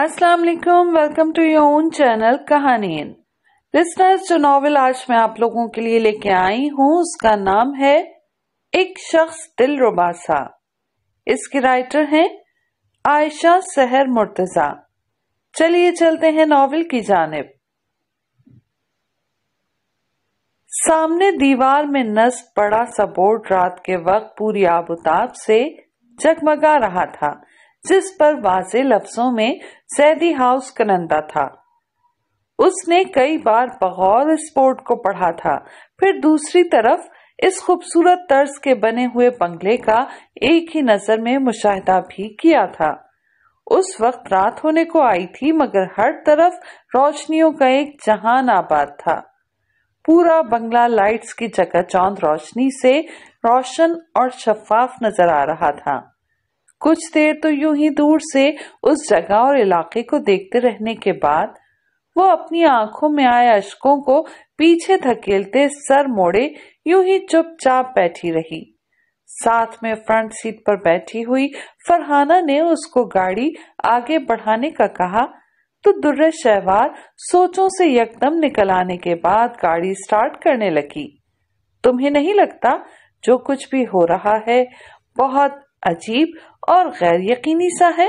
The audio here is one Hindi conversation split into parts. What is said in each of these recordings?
अस्सलाम वालेकुम welcome to your own channel कहानी लिसनर्स जो नॉवेल आज मैं आप लोगों के लिए लेके आई हूँ उसका नाम है एक शख्स दिल रुबासा इसके राइटर हैं आयशा सहर मुर्तजा चलिए चलते हैं नॉवेल की जानब सामने दीवार में नस्ब पड़ा सा बोर्ड रात के वक्त पूरी आबोताब से जगमगा रहा था जिस पर वाजे लफ्जों में सैदी हाउस कनंदा था उसने कई बार बगौर स्पोर्ट को पढ़ा था फिर दूसरी तरफ इस खूबसूरत तर्ज के बने हुए बंगले का एक ही नजर में मुशाहिदा भी किया था उस वक्त रात होने को आई थी मगर हर तरफ रोशनियों का एक जहान आबाद था पूरा बंगला लाइट्स की जगह चौंद रोशनी से रोशन और शफाफ नजर आ रहा था कुछ देर तो यूं ही दूर से उस जगह और इलाके को देखते रहने के बाद वो अपनी आंखों में आए अशकों को पीछे धकेलते सर मोड़े यूं ही चुपचाप बैठी रही साथ में फ्रंट सीट पर बैठी हुई फरहाना ने उसको गाड़ी आगे बढ़ाने का कहा तो दुर्र शहवार सोचों से यकदम निकल आने के बाद गाड़ी स्टार्ट करने लगी तुम्हें नहीं लगता जो कुछ भी हो रहा है बहुत अजीब और गैर यकीनी सा है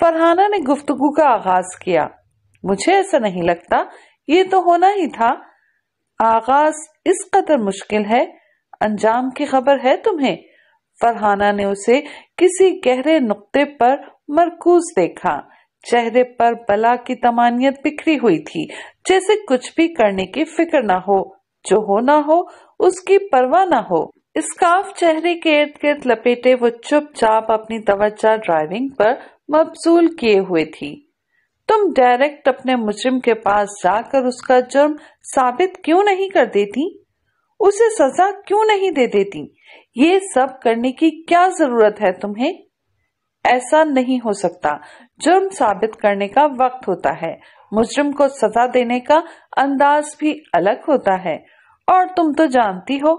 फरहाना ने गुफ्तगु का आगाज किया मुझे ऐसा नहीं लगता ये तो होना ही था आगाज इस कदर मुश्किल है अंजाम की खबर है तुम्हें फरहाना ने उसे किसी गहरे नुक्ते पर मरकूज देखा चेहरे पर बला की तमानियत बिखरी हुई थी जैसे कुछ भी करने की फिक्र ना हो जो होना हो उसकी परवाह ना हो स्कार्फ चेहरे के इर्द गिर्द लपेटे वो चुपचाप अपनी तवज्जा ड्राइविंग पर मबजूल किए हुए थी तुम डायरेक्ट अपने मुजरिम के पास जाकर उसका जुर्म साबित क्यों नहीं कर देती उसे सजा क्यों नहीं दे देती ये सब करने की क्या जरूरत है तुम्हें ऐसा नहीं हो सकता जुर्म साबित करने का वक्त होता है मुजरिम को सजा देने का अंदाज भी अलग होता है और तुम तो जानती हो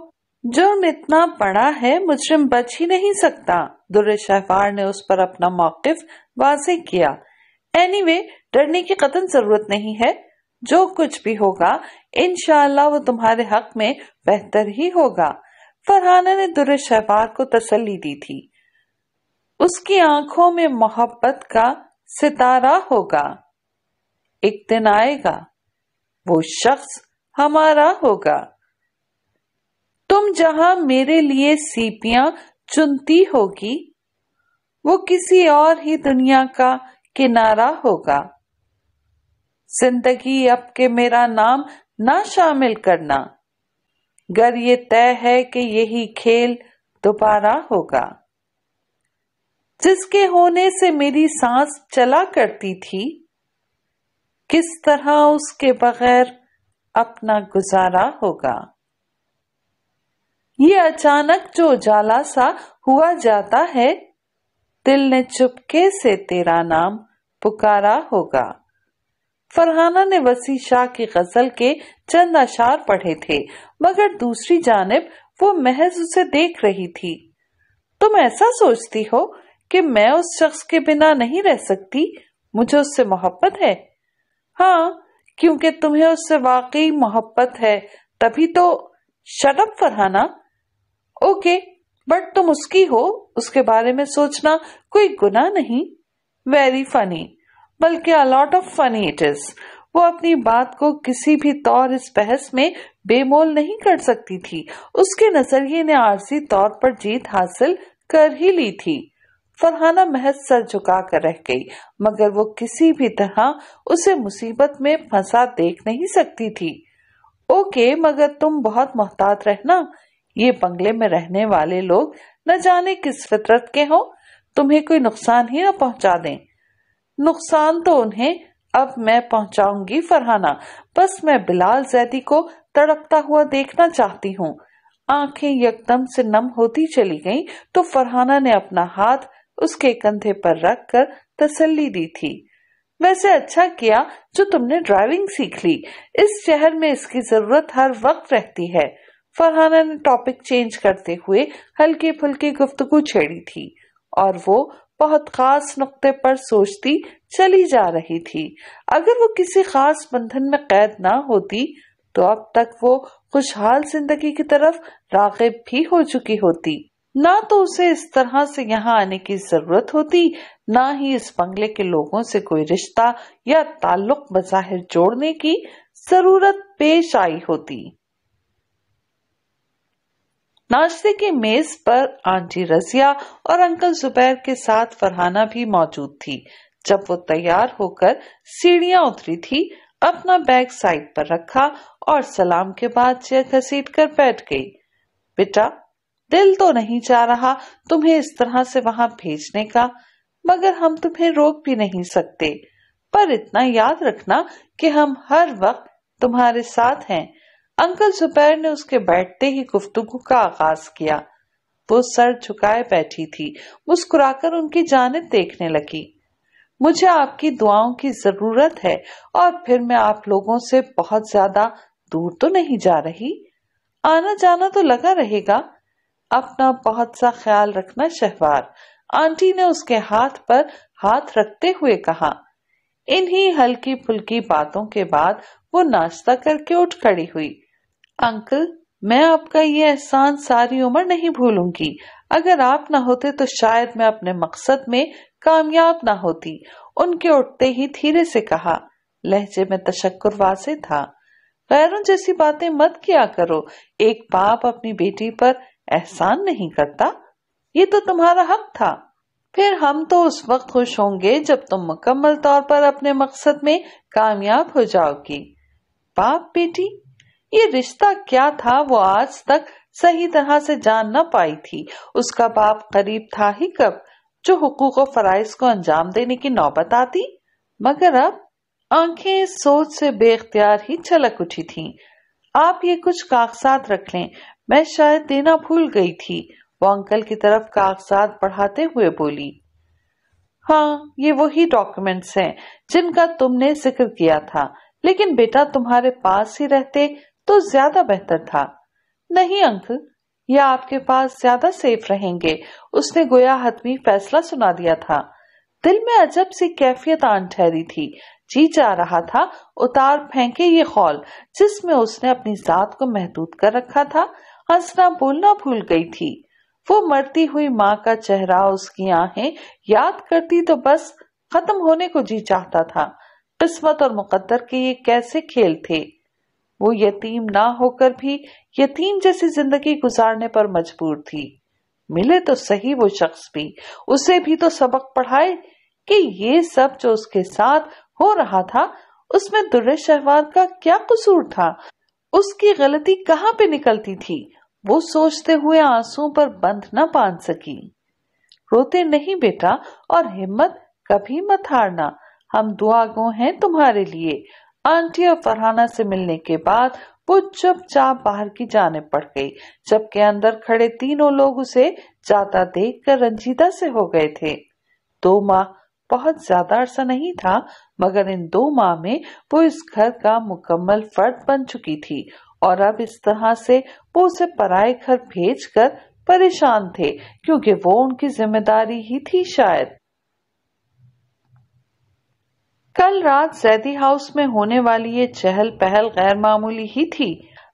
जुर्म इतना बड़ा है मुजरिम बच ही नहीं सकता दुर्रशाफार ने उस पर अपना मौकफ वाजे किया एनी anyway, डरने की कतन जरूरत नहीं है जो कुछ भी होगा इनशाला वो तुम्हारे हक में बेहतर ही होगा फरहाना ने दुर शहफार को तसल्ली दी थी उसकी आंखों में मोहब्बत का सितारा होगा एक दिन आएगा वो शख्स हमारा होगा तुम जहां मेरे लिए सीपियां चुनती होगी वो किसी और ही दुनिया का किनारा होगा जिंदगी अब के मेरा नाम ना शामिल करना गर ये तय है कि यही खेल दोबारा होगा जिसके होने से मेरी सांस चला करती थी किस तरह उसके बगैर अपना गुजारा होगा ये अचानक जो उजाला सा हुआ जाता है दिल ने चुपके से तेरा नाम पुकारा होगा फरहाना ने वसी शाह की गजल के चंद अशार पढ़े थे मगर दूसरी जानब वो महज उसे देख रही थी तुम ऐसा सोचती हो कि मैं उस शख्स के बिना नहीं रह सकती मुझे उससे मोहब्बत है हाँ क्योंकि तुम्हें उससे वाकई मोहब्बत है तभी तो शटअप फरहाना ओके बट तुम उसकी हो उसके बारे में सोचना कोई गुना नहीं वेरी फनी बल्कि a lot of funny it is वो अपनी बात को किसी भी तौर इस बहस में बेमोल नहीं कर सकती थी उसके नजरिए ने आरसी तौर पर जीत हासिल कर ही ली थी फरहाना महज सर झुका कर रह गई मगर वो किसी भी तरह उसे मुसीबत में फंसा देख नहीं सकती थी ओके मगर तुम बहुत मोहतात रहना ये बंगले में रहने वाले लोग न जाने किस फितरत के हो तुम्हें कोई नुकसान ही न पहुंचा दें नुकसान तो उन्हें अब मैं पहुंचाऊंगी फरहाना बस मैं बिलाल जैदी को तड़पता हुआ देखना चाहती हूँ आंखें यकदम से नम होती चली गईं तो फरहाना ने अपना हाथ उसके कंधे पर रख कर तसली दी थी वैसे अच्छा किया जो तुमने ड्राइविंग सीख ली इस शहर में इसकी जरूरत हर वक्त रहती है फरहाना ने टॉपिक चेंज करते हुए हल्की फुल्की गुफ्तगु छेड़ी थी और वो बहुत खास नुक्ते पर सोचती चली जा रही थी अगर वो किसी खास बंधन में कैद ना होती तो अब तक वो खुशहाल जिंदगी की तरफ रागिब भी हो चुकी होती ना तो उसे इस तरह से यहाँ आने की जरूरत होती ना ही इस बंगले के लोगों से कोई रिश्ता या ताल्लुक बजाहिर जोड़ने की जरूरत पेश आई होती नाश्ते की मेज पर आंटी रजिया और अंकल जुबैर के साथ फरहाना भी मौजूद थी जब वो तैयार होकर सीढ़ियां उतरी थी अपना बैग साइड पर रखा और सलाम के बाद चेयर घसीट कर बैठ गई बेटा दिल तो नहीं जा रहा तुम्हें इस तरह से वहां भेजने का मगर हम तुम्हें रोक भी नहीं सकते पर इतना याद रखना कि हम हर वक्त तुम्हारे साथ हैं अंकल सुपैर ने उसके बैठते ही गुफ्तगु का आगाज किया वो सर झुकाए बैठी थी मुस्कुराकर उनकी जानब देखने लगी मुझे आपकी दुआओं की जरूरत है और फिर मैं आप लोगों से बहुत ज्यादा दूर तो नहीं जा रही आना जाना तो लगा रहेगा अपना बहुत सा ख्याल रखना शहवार आंटी ने उसके हाथ पर हाथ रखते हुए कहा इन्हीं हल्की फुल्की बातों के बाद वो नाश्ता करके उठ खड़ी हुई अंकल मैं आपका ये एहसान सारी उम्र नहीं भूलूंगी अगर आप ना होते तो शायद मैं अपने मकसद में कामयाब ना होती उनके उठते ही धीरे से कहा लहजे में तशक् वाजे था पैरों जैसी बातें मत किया करो एक बाप अपनी बेटी पर एहसान नहीं करता ये तो तुम्हारा हक था फिर हम तो उस वक्त खुश होंगे जब तुम मुकम्मल तौर पर अपने मकसद में कामयाब हो जाओगी बाप बेटी ये रिश्ता क्या था वो आज तक सही तरह से जान न पाई थी उसका बाप करीब था ही कब जो हुकूक और फराइज को अंजाम देने की नौबत आती मगर अब आंखें सोच से बेख्तियार ही छलक उठी थीं। आप ये कुछ कागजात रख लें मैं शायद देना भूल गई थी वो अंकल की तरफ कागजात बढ़ाते हुए बोली हाँ ये वही डॉक्यूमेंट्स हैं जिनका तुमने जिक्र किया था लेकिन बेटा तुम्हारे पास ही रहते तो ज्यादा बेहतर था नहीं अंकल यह आपके पास ज्यादा सेफ रहेंगे उसने गोया हतमी फैसला सुना दिया था दिल में अजब सी कैफियत आन ठहरी थी जी जा रहा था उतार फेंके ये खौल जिसमें उसने अपनी जात को महदूद कर रखा था हंसना बोलना भूल गई थी वो मरती हुई माँ का चेहरा उसकी आहें याद करती तो बस खत्म होने को जी चाहता था किस्मत और मुकद्दर के ये कैसे खेल थे वो यतीम ना होकर भी यतीम जैसी जिंदगी गुजारने पर मजबूर थी मिले तो सही वो शख्स भी उसे भी तो सबक पढ़ाए कि ये सब जो उसके साथ हो रहा था उसमें दुर्रे शहवाद का क्या कसूर था उसकी गलती कहाँ पे निकलती थी वो सोचते हुए आंसू पर बंध न पान सकी रोते नहीं बेटा और हिम्मत कभी मत हारना हम दुआगो हैं तुम्हारे लिए आंटी और फरहाना से मिलने के बाद वो चुपचाप बाहर की जाने पड़ गई जबकि अंदर खड़े तीनों लोग उसे जाता देख कर रंजीदा से हो गए थे दो माह बहुत ज्यादा अरसा नहीं था मगर इन दो माह में वो इस घर का मुकम्मल फर्द बन चुकी थी और अब इस तरह से वो उसे पराए घर भेज कर परेशान थे क्योंकि वो उनकी जिम्मेदारी ही थी शायद कल रात जैदी हाउस में होने वाली ये चहल पहल गैर मामूली ही थी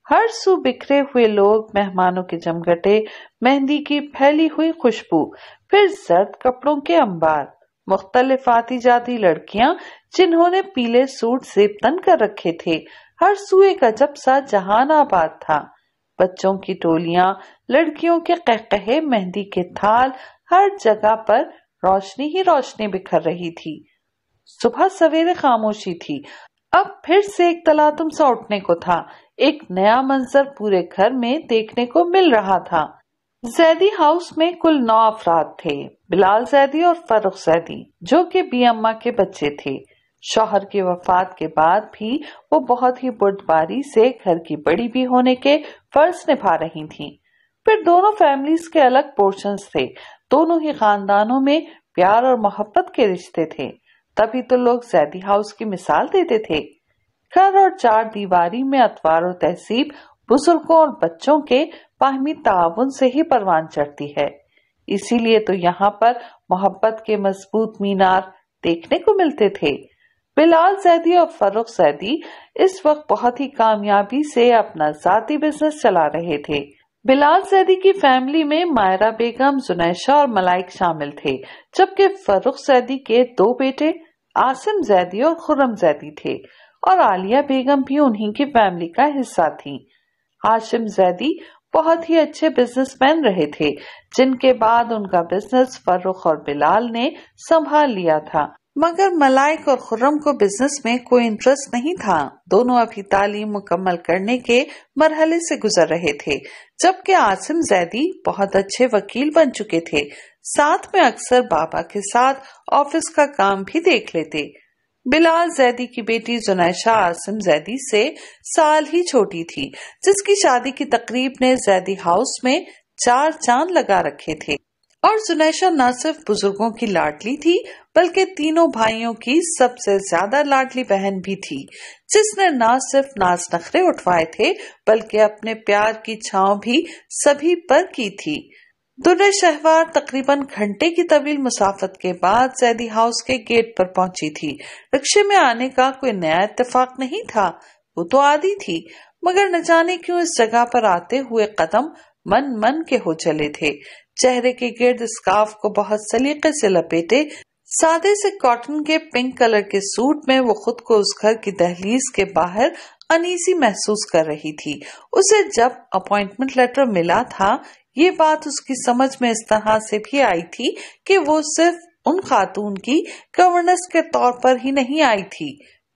हर सू बिखरे हुए लोग मेहमानों के जमघटे मेहंदी की फैली हुई खुशबू फिर जर्द कपड़ों के अंबार मुख्तलिफ आती जाती लड़कियां जिन्होंने पीले सूट से तन कर रखे थे हर सू एक अजब सा जहान आबाद था बच्चों की टोलियां लड़कियों के कहकहे मेहंदी के थाल हर जगह पर रोशनी ही रोशनी बिखर रही थी सुबह सवेरे खामोशी थी अब फिर से एक तलातुम सा उठने को था एक नया मंजर पूरे घर में देखने को मिल रहा था जैदी हाउस में कुल नौ अफराद थे बिलाल जैदी और फरुख जैदी जो कि बी अम्मा के बच्चे थे शोहर की वफात के बाद भी वो बहुत ही बुर्दबारी से घर की बड़ी भी होने के फर्ज निभा रही थी फिर दोनों फैमिलीज के अलग पोर्शंस थे दोनों ही खानदानों में प्यार और मोहब्बत के रिश्ते थे तभी तो लोग जैदी हाउस की मिसाल देते थे घर और चार दीवारी में अतवार और तहसीब बुजुर्गो और बच्चों के बाहमी ताउन से ही परवान चढ़ती है इसीलिए तो यहाँ पर मोहब्बत के मजबूत मीनार देखने को मिलते थे बिलाल सैदी और फरुख सैदी इस वक्त बहुत ही कामयाबी से अपना जाती बिजनेस चला रहे थे बिलाल सैदी की फैमिली में मायरा बेगम जुनैशा और मलाइक शामिल थे जबकि फरुख सैदी के दो बेटे आसिम जैदी और खुर्रम जैदी थे और आलिया बेगम भी उन्हीं की फैमिली का हिस्सा थी आसिम जैदी बहुत ही अच्छे बिजनेसमैन रहे थे जिनके बाद उनका बिजनेस फर्रुख और बिलाल ने संभाल लिया था मगर मलाइक और खुर्रम को बिजनेस में कोई इंटरेस्ट नहीं था दोनों अभी तालीम मुकम्मल करने के मरहले से गुजर रहे थे जबकि आसिम जैदी बहुत अच्छे वकील बन चुके थे साथ में अक्सर बाबा के साथ ऑफिस का काम भी देख लेते बिलाल जैदी की बेटी जुनैशा आसिम जैदी से साल ही छोटी थी जिसकी शादी की तकरीब ने जैदी हाउस में चार चांद लगा रखे थे और जुनैशा न सिर्फ बुजुर्गों की लाडली थी बल्कि तीनों भाइयों की सबसे ज्यादा लाडली बहन भी थी जिसने न सिर्फ नाच नखरे उठवाए थे बल्कि अपने प्यार की छाव भी सभी पर की थी दुल्हे शहवार तकरीबन घंटे की तवील मुसाफत के बाद जैदी हाउस के गेट पर पहुंची थी रिक्शे में आने का कोई नया इतफाक नहीं था वो तो आदि थी मगर न जाने क्यों इस जगह पर आते हुए कदम मन मन के हो चले थे चेहरे के गिर्द स्का को बहुत सलीके से लपेटे सादे से कॉटन के पिंक कलर के सूट में वो खुद को उस घर की दहलीज के बाहर अनीसी महसूस कर रही थी उसे जब अपॉइंटमेंट लेटर मिला था ये बात उसकी समझ में इस तरह से भी आई थी कि वो सिर्फ उन खातून की गवर्नेंस के तौर पर ही नहीं आई थी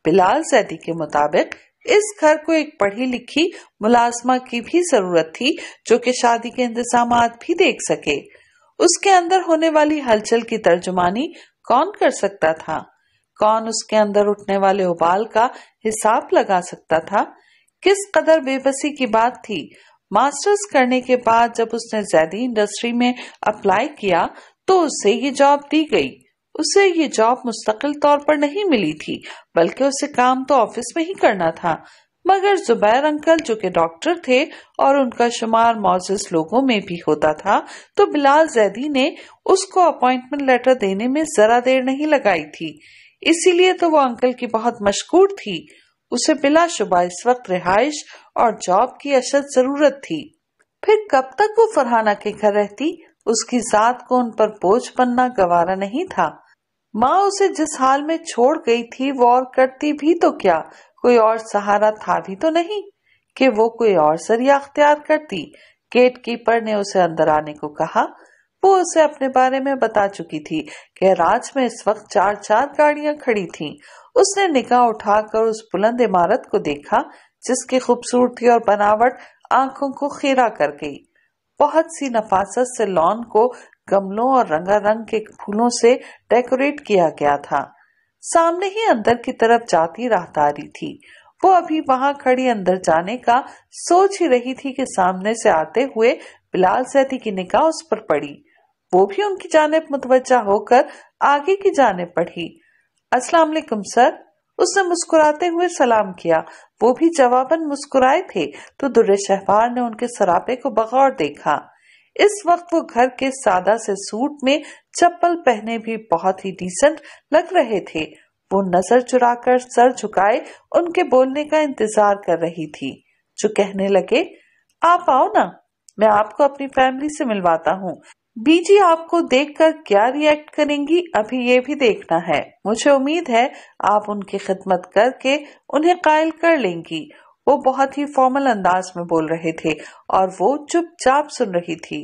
बिलाल सैदी के मुताबिक इस घर को एक पढ़ी लिखी मुलाजमा की भी जरूरत थी जो कि शादी के इंतजाम भी देख सके उसके अंदर होने वाली हलचल की तर्जुमानी कौन कर सकता था कौन उसके अंदर उठने वाले उबाल का हिसाब लगा सकता था किस कदर बेबसी की बात थी मास्टर्स करने के बाद जब उसने जैदी इंडस्ट्री में अप्लाई किया तो उसे ये जॉब दी गई उसे ये जॉब मुस्तकिल तौर पर नहीं मिली थी बल्कि उसे काम तो ऑफिस में ही करना था मगर जुबैर अंकल जो कि डॉक्टर थे और उनका शुमार मोजिस लोगों में भी होता था तो बिलाल जैदी ने उसको अपॉइंटमेंट लेटर देने में जरा देर नहीं लगाई थी इसीलिए तो वो अंकल की बहुत मशकूर थी उसे शुबा इस वक्त रिहाइश और जॉब की अशद जरूरत थी फिर कब तक वो फरहाना के घर रहती उसकी जात को उन पर बोझ बनना गवारा नहीं था माँ उसे जिस हाल में छोड़ गई थी वो और करती भी तो क्या कोई और सहारा था भी तो नहीं कि वो कोई और जरिया अख्तियार करती गेट कीपर ने उसे अंदर आने को कहा वो उसे अपने बारे में बता चुकी थी राज में इस वक्त चार चार गाड़ियां खड़ी थीं। उसने निगाह उठाकर उस बुलंद इमारत को देखा जिसकी खूबसूरती और बनावट आंखों को खीरा कर गई बहुत सी नफासत से लॉन को गमलों और रंगारंग के फूलों से डेकोरेट किया गया था सामने ही अंदर की तरफ जाती राहदारी थी वो अभी वहां खड़ी अंदर जाने का सोच ही रही थी कि सामने से आते हुए बिलाल सैदी की निगाह उस पर पड़ी वो भी उनकी जानब मुतवजा होकर आगे की जानब पढ़ी अस्सलाम वालेकुम सर उसने मुस्कुराते हुए सलाम किया वो भी जवाबन मुस्कुराए थे तो दुर्र शहवार ने उनके सरापे को बगौर देखा इस वक्त वो घर के सादा से सूट में चप्पल पहने भी बहुत ही डिसेंट लग रहे थे वो नजर चुराकर सर झुकाए उनके बोलने का इंतजार कर रही थी जो कहने लगे आप आओ ना मैं आपको अपनी फैमिली से मिलवाता हूँ बीजी आपको देखकर क्या रिएक्ट करेंगी अभी ये भी देखना है मुझे उम्मीद है आप उनकी खिदमत करके उन्हें कायल कर लेंगी वो बहुत ही फॉर्मल अंदाज में बोल रहे थे और वो चुपचाप सुन रही थी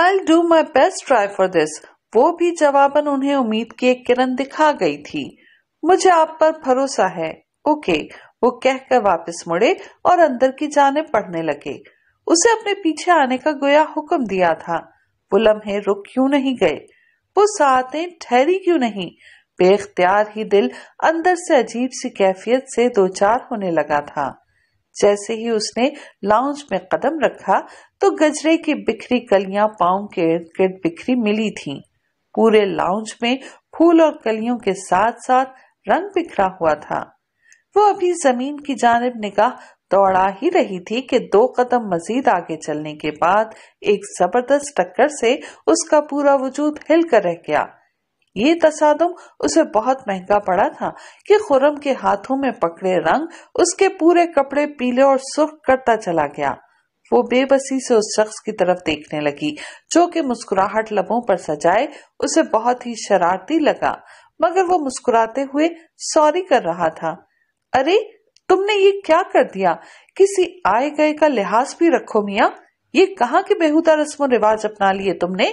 I do my best try for this वो भी जवाबन उन्हें उम्मीद की एक किरण दिखा गई थी मुझे आप पर भरोसा है ओके वो कहकर वापस मुड़े और अंदर की जाने पढ़ने लगे उसे अपने पीछे आने का गोया हुक्म दिया था वो लम्हे रुक क्यों नहीं गए वो सातें ठहरी क्यों नहीं बेख्तियार ही दिल अंदर से अजीब सी कैफियत से दो चार होने लगा था जैसे ही उसने लाउंज में कदम रखा तो गजरे की बिखरी कलियां पाओ के इर्द गिर्द बिखरी मिली थीं। पूरे लाउंज में फूल और कलियों के साथ साथ रंग बिखरा हुआ था वो अभी जमीन की जानब निगाह दौड़ा ही रही थी कि दो कदम मजीद आगे चलने के बाद एक जबरदस्त टक्कर से उसका पूरा वजूद हिलकर रह गया ये तसादम उसे बहुत महंगा पड़ा था कि खुरम के हाथों में पकड़े रंग उसके पूरे कपड़े पीले और सुर्ख करता चला गया वो बेबसी से उस शख्स की तरफ देखने लगी जो कि मुस्कुराहट लबों पर सजाए उसे बहुत ही शरारती लगा मगर वो मुस्कुराते हुए सॉरी कर रहा था अरे तुमने ये क्या कर दिया किसी आए गए का लिहाज भी रखो मिया ये कहा की बेहूदा रस्म रिवाज अपना लिए तुमने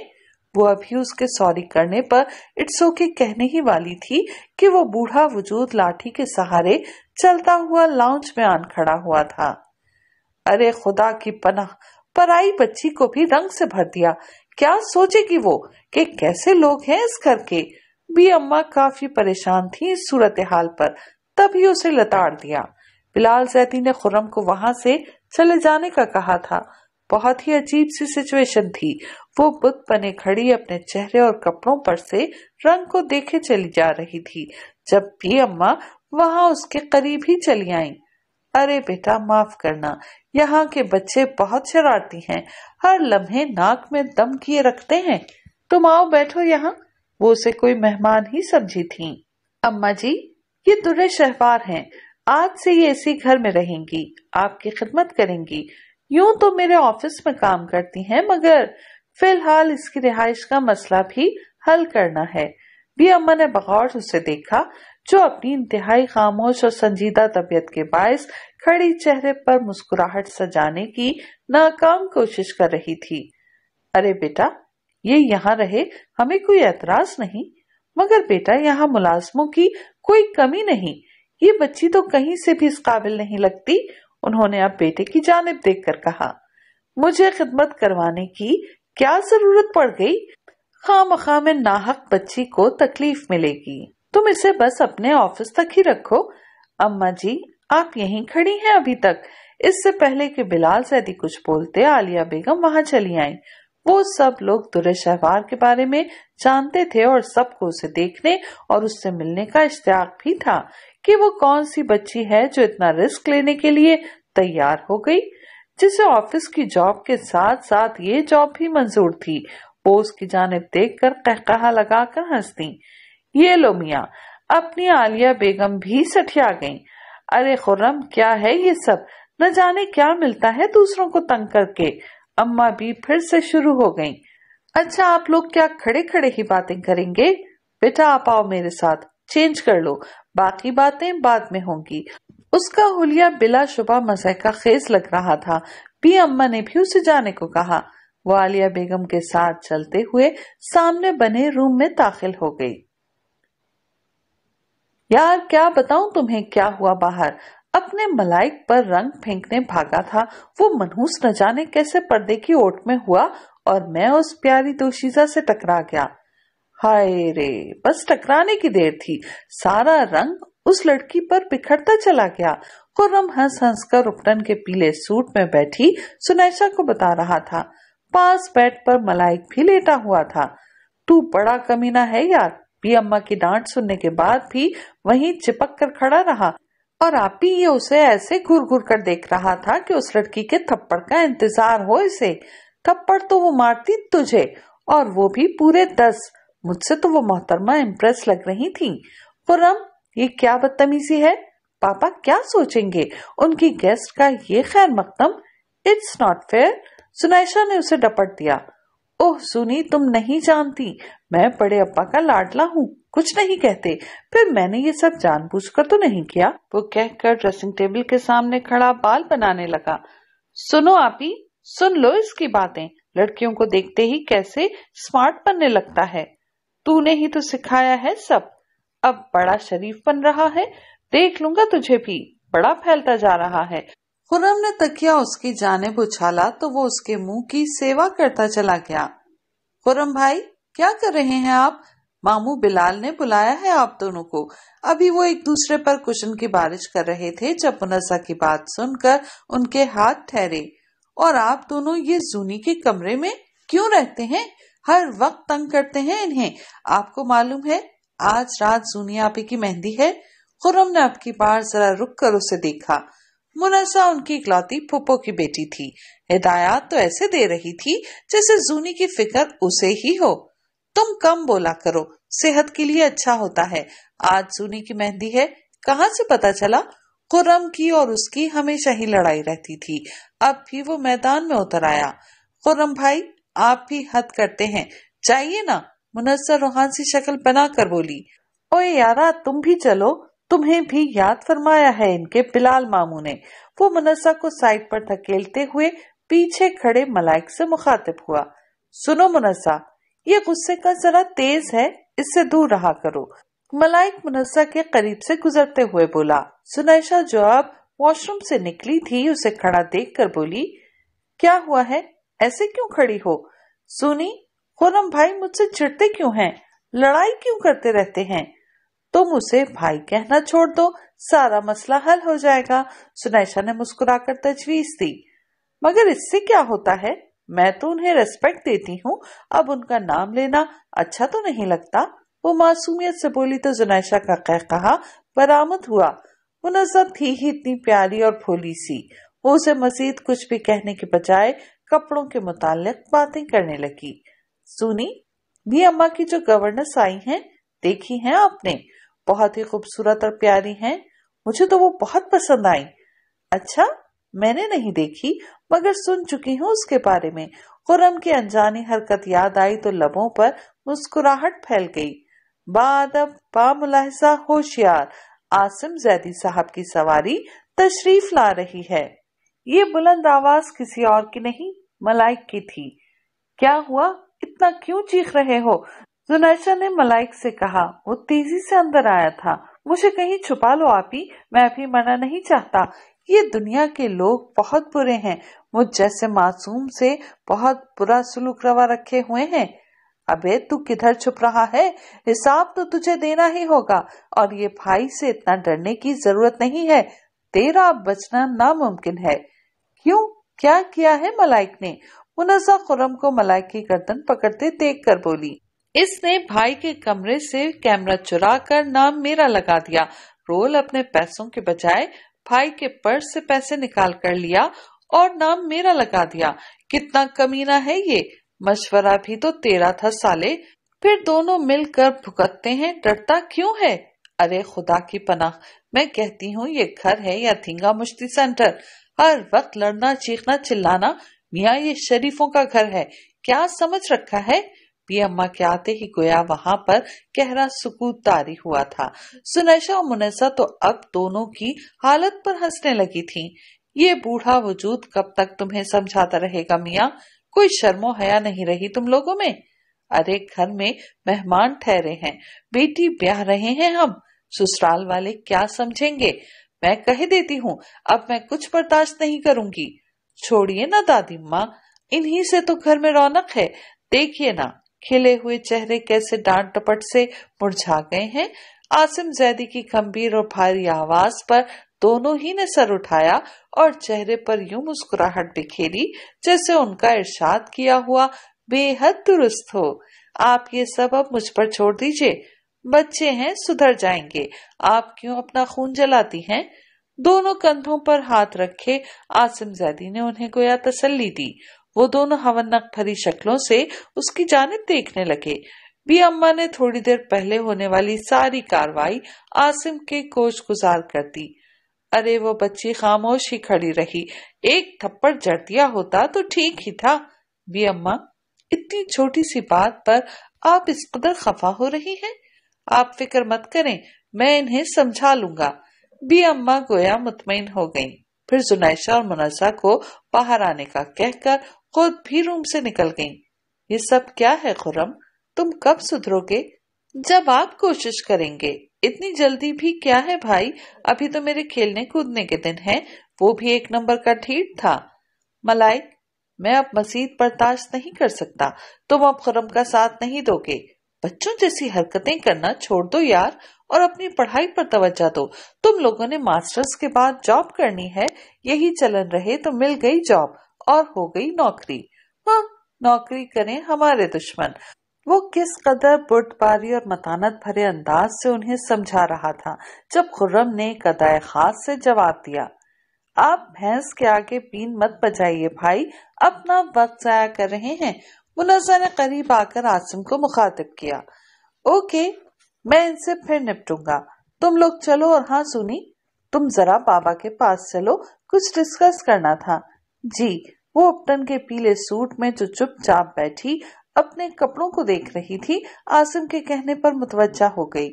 वो अभी उसके सॉरी करने पर इट्स ओके कहने ही वाली थी कि वो बूढ़ा वजूद लाठी के सहारे चलता हुआ लाउंज में आन खड़ा हुआ था अरे खुदा की पनाह पराई बच्ची को भी रंग से भर दिया क्या सोचेगी वो कि कैसे लोग हैं इस घर के भी अम्मा काफी परेशान थी इस सूरत हाल पर तभी उसे लताड़ दिया बिलाल सैती ने खुर्रम को वहां से चले जाने का कहा था बहुत ही अजीब सी सिचुएशन थी वो बुत बने खड़ी अपने चेहरे और कपड़ों पर से रंग को देखे चली जा रही थी जब भी अम्मा वहां उसके करीब ही चली आई अरे बेटा माफ करना यहाँ के बच्चे बहुत शरारती हैं हर लम्हे नाक में दम किए रखते हैं तुम आओ बैठो यहाँ वो उसे कोई मेहमान ही समझी थी अम्मा जी ये दुरे शहवार हैं आज से ये इसी घर में रहेंगी आपकी खिदमत करेंगी यूं तो मेरे ऑफिस में काम करती हैं मगर फिलहाल इसकी रिहाइश का मसला भी हल करना है भी अम्मा ने बगौर उसे देखा जो अपनी इंतहाई खामोश और संजीदा तबीयत के बायस खड़ी चेहरे पर मुस्कुराहट सजाने की नाकाम कोशिश कर रही थी अरे बेटा ये यहाँ रहे हमें कोई एतराज नहीं मगर बेटा यहाँ मुलाजमो की कोई कमी नहीं ये बच्ची तो कहीं से भी इस काबिल नहीं लगती उन्होंने अब बेटे की जानब देखकर कहा मुझे खिदमत करवाने की क्या जरूरत पड़ गई खाम खा में नाहक बच्ची को तकलीफ मिलेगी तुम इसे बस अपने ऑफिस तक ही रखो अम्मा जी आप यहीं खड़ी हैं अभी तक इससे पहले कि बिलाल सैदी कुछ बोलते आलिया बेगम वहाँ चली आईं। वो सब लोग दुरे शहवार के बारे में जानते थे और सबको उसे देखने और उससे मिलने का इश्तेक भी था कि वो कौन सी बच्ची है जो इतना रिस्क लेने के लिए तैयार हो गई जिसे ऑफिस की जॉब के साथ साथ ये जॉब भी मंजूर थी वो उसकी जानब देख कर कहकहा लगाकर हंसती ये लो मिया अपनी आलिया बेगम भी सठिया गयी अरे खुर्रम क्या है ये सब न जाने क्या मिलता है दूसरों को तंग करके अम्मा भी फिर से शुरू हो गईं। अच्छा आप लोग क्या खड़े खड़े ही बातें करेंगे बेटा आप आओ मेरे साथ चेंज कर लो बाकी बातें बाद में होंगी उसका हुलिया बिला शुबा मजह का खेस लग रहा था पी अम्मा ने भी उसे जाने को कहा वो आलिया बेगम के साथ चलते हुए सामने बने रूम में दाखिल हो गई यार क्या बताऊं तुम्हें क्या हुआ बाहर अपने मलाइक पर रंग फेंकने भागा था वो मनहूस न जाने कैसे पर्दे की ओट में हुआ और मैं उस प्यारी दोशीजा से टकरा गया हाय रे बस टकराने की देर थी सारा रंग उस लड़की पर बिखरता चला गया खुर्रम हंस हंस कर उपटन के पीले सूट में बैठी सुनैशा को बता रहा था पास बेड पर मलाइक भी लेटा हुआ था तू बड़ा कमीना है यार पी अम्मा की डांट सुनने के बाद भी वहीं चिपक कर खड़ा रहा और आप ही ये उसे ऐसे घूर घूर कर देख रहा था कि उस लड़की के थप्पड़ का इंतजार हो इसे थप्पड़ तो वो मारती तुझे और वो भी पूरे दस मुझसे तो वो मोहतरमा इम्प्रेस लग रही थी पुरम ये क्या बदतमीजी है पापा क्या सोचेंगे उनकी गेस्ट का ये खैर मकदम इट्स नॉट फेयर सुनैशा ने उसे डपट दिया ओह सुनी तुम नहीं जानती मैं बड़े अब्बा का लाडला हूँ कुछ नहीं कहते फिर मैंने ये सब जानबूझकर तो नहीं किया वो कहकर ड्रेसिंग टेबल के सामने खड़ा बाल बनाने लगा सुनो आपी सुन लो इसकी बातें लड़कियों को देखते ही कैसे स्मार्ट बनने लगता है तूने ही तो सिखाया है सब अब बड़ा शरीफ बन रहा है देख लूंगा तुझे भी बड़ा फैलता जा रहा है खुरम ने तकिया उसकी जानेब उछाला तो वो उसके मुंह की सेवा करता चला गया खुरम भाई क्या कर रहे हैं आप मामू बिलाल ने बुलाया है आप दोनों को अभी वो एक दूसरे पर कुशन की बारिश कर रहे थे जब मुनसा की बात सुनकर उनके हाथ ठहरे और आप दोनों ये जूनी के कमरे में क्यों रहते हैं हर वक्त तंग करते हैं इन्हें आपको मालूम है आज रात जूनिया आपे की मेहंदी है खुरम ने आपकी बार जरा रुक कर उसे देखा मुनसा उनकी इकलौती फुप्पो की बेटी थी हिदायत तो ऐसे दे रही थी जैसे जूनी की फिक्र उसे ही हो तुम कम बोला करो सेहत के लिए अच्छा होता है आज जूनी की मेहंदी है कहाँ से पता चला खुरम की और उसकी हमेशा ही लड़ाई रहती थी अब भी वो मैदान में उतर आया खुरम भाई आप भी हद करते हैं चाहिए ना मुनसर रोहान सी शक्ल बना कर बोली ओए यारा तुम भी चलो तुम्हें भी याद फरमाया है इनके बिलाल मामू ने वो मुनसा को साइड पर धकेलते हुए पीछे खड़े मलाइक से मुखातिब हुआ सुनो मुनसा ये गुस्से का जरा तेज है इससे दूर रहा करो मलाइक मुनसा के करीब से गुजरते हुए बोला सुनैशा जो अब वॉशरूम से निकली थी उसे खड़ा देख कर बोली क्या हुआ है ऐसे क्यों खड़ी हो सुनी खुरम भाई मुझसे छिड़ते क्यों हैं लड़ाई क्यों करते रहते हैं तुम उसे भाई कहना छोड़ दो सारा मसला हल हो जाएगा सुनैशा ने मुस्कुराकर तजवीज दी मगर इससे क्या होता है मैं तो उन्हें रेस्पेक्ट देती हूँ अब उनका नाम लेना अच्छा तो नहीं लगता वो मासूमियत से बोली तो जुनैशा का कह कहा बरामद हुआ वो नजर थी ही इतनी प्यारी और भोली सी वो उसे मजीद कुछ भी कहने के बजाय कपड़ों के मुतालिक बातें करने लगी सुनी भी अम्मा की जो गवर्नेस आई हैं देखी हैं आपने बहुत ही खूबसूरत और प्यारी हैं मुझे तो वो बहुत पसंद आई अच्छा मैंने नहीं देखी मगर सुन चुकी हूँ उसके बारे में खुरम की अनजानी हरकत याद आई तो लबों पर मुस्कुराहट फैल गई बादब बामुलाहसा होशियार आसिम जैदी साहब की सवारी तशरीफ ला रही है ये बुलंद आवाज किसी और की नहीं मलाइक की थी क्या हुआ इतना क्यों चीख रहे हो जुनैशा ने मलाइक से कहा वो तेजी से अंदर आया था मुझे कहीं छुपा लो आप ही मैं भी मना नहीं चाहता ये दुनिया के लोग बहुत बुरे हैं वो जैसे मासूम से बहुत बुरा सुलूक रवा रखे हुए हैं अबे तू किधर छुप रहा है हिसाब तो तुझे देना ही होगा और ये भाई से इतना डरने की जरूरत नहीं है तेरा बचना नामुमकिन है क्यों क्या किया है मलाइक ने मुनजा खुरम को मलाइक की गर्दन पकड़ते देख कर बोली इसने भाई के कमरे से कैमरा चुरा कर नाम मेरा लगा दिया रोल अपने पैसों के बजाय भाई के पर्स से पैसे निकाल कर लिया और नाम मेरा लगा दिया कितना कमीना है ये मशवरा भी तो तेरा था साले फिर दोनों मिलकर भुगतते हैं डरता क्यों है अरे खुदा की पनाह मैं कहती हूँ ये घर है या थिंगा मुश्ती सेंटर हर वक्त लड़ना चीखना चिल्लाना मिया ये शरीफों का घर है क्या समझ रखा है पी अम्मा के आते ही गोया वहाँ पर गहरा सुकूत तारी हुआ था सुनैशा और मुनैसा तो अब दोनों की हालत पर हंसने लगी थी ये बूढ़ा वजूद कब तक तुम्हें समझाता रहेगा मिया कोई शर्मो हया नहीं रही तुम लोगों में अरे घर में मेहमान ठहरे हैं बेटी ब्याह रहे हैं हम ससुराल वाले क्या समझेंगे मैं कह देती हूँ अब मैं कुछ बर्दाश्त नहीं करूंगी छोड़िए ना दादी माँ इन्हीं से तो घर में रौनक है देखिए ना खिले हुए चेहरे कैसे डांट टपट से मुरझा गए हैं आसिम जैदी की गंभीर और भारी आवाज पर दोनों ही ने सर उठाया और चेहरे पर यूं मुस्कुराहट बिखेरी जैसे उनका इरशाद किया हुआ बेहद दुरुस्त हो आप ये सब अब मुझ पर छोड़ दीजिए बच्चे हैं सुधर जाएंगे आप क्यों अपना खून जलाती हैं दोनों कंधों पर हाथ रखे आसिम जैदी ने उन्हें गोया तसल्ली दी वो दोनों हवनक भरी शक्लों से उसकी जानब देखने लगे बी अम्मा ने थोड़ी देर पहले होने वाली सारी कार्रवाई आसिम के कोच गुजार कर दी अरे वो बच्ची खामोश ही खड़ी रही एक थप्पड़ जड़ दिया होता तो ठीक ही था बी अम्मा इतनी छोटी सी बात पर आप इस कदर खफा हो रही हैं आप फिक्र मत करें मैं इन्हें समझा लूंगा भी अम्मा गोया मुतमिन हो गईं। फिर जुनाइशा और मुनाजा को बाहर आने का कहकर खुद भी रूम से निकल गईं। ये सब क्या है खुरम तुम कब सुधरोगे जब आप कोशिश करेंगे इतनी जल्दी भी क्या है भाई अभी तो मेरे खेलने कूदने के दिन है वो भी एक नंबर का ठीक था मलाइक मैं अब मसीद बर्दाश्त नहीं कर सकता तुम अब खुरम का साथ नहीं दोगे बच्चों जैसी हरकतें करना छोड़ दो यार और अपनी पढ़ाई पर तवज्जा दो तुम लोगों ने मास्टर्स के बाद जॉब करनी है यही चलन रहे तो मिल गई जॉब और हो गई नौकरी हाँ नौकरी करें हमारे दुश्मन वो किस कदर बुटबारी और मतानत भरे अंदाज से उन्हें समझा रहा था जब खुर्रम ने कदाय खास से जवाब दिया आप भैंस के आगे पीन मत बजाइए भाई अपना वक्त जाया कर रहे हैं मुनजा ने करीब आकर आसिम को मुखातिब किया ओके मैं इनसे फिर निपटूंगा तुम लोग चलो और हाँ सुनी तुम जरा बाबा के पास चलो कुछ डिस्कस करना था जी वो उपटन के पीले सूट में जो चुपचाप बैठी अपने कपड़ों को देख रही थी आसिम के कहने पर मुतवजा हो गई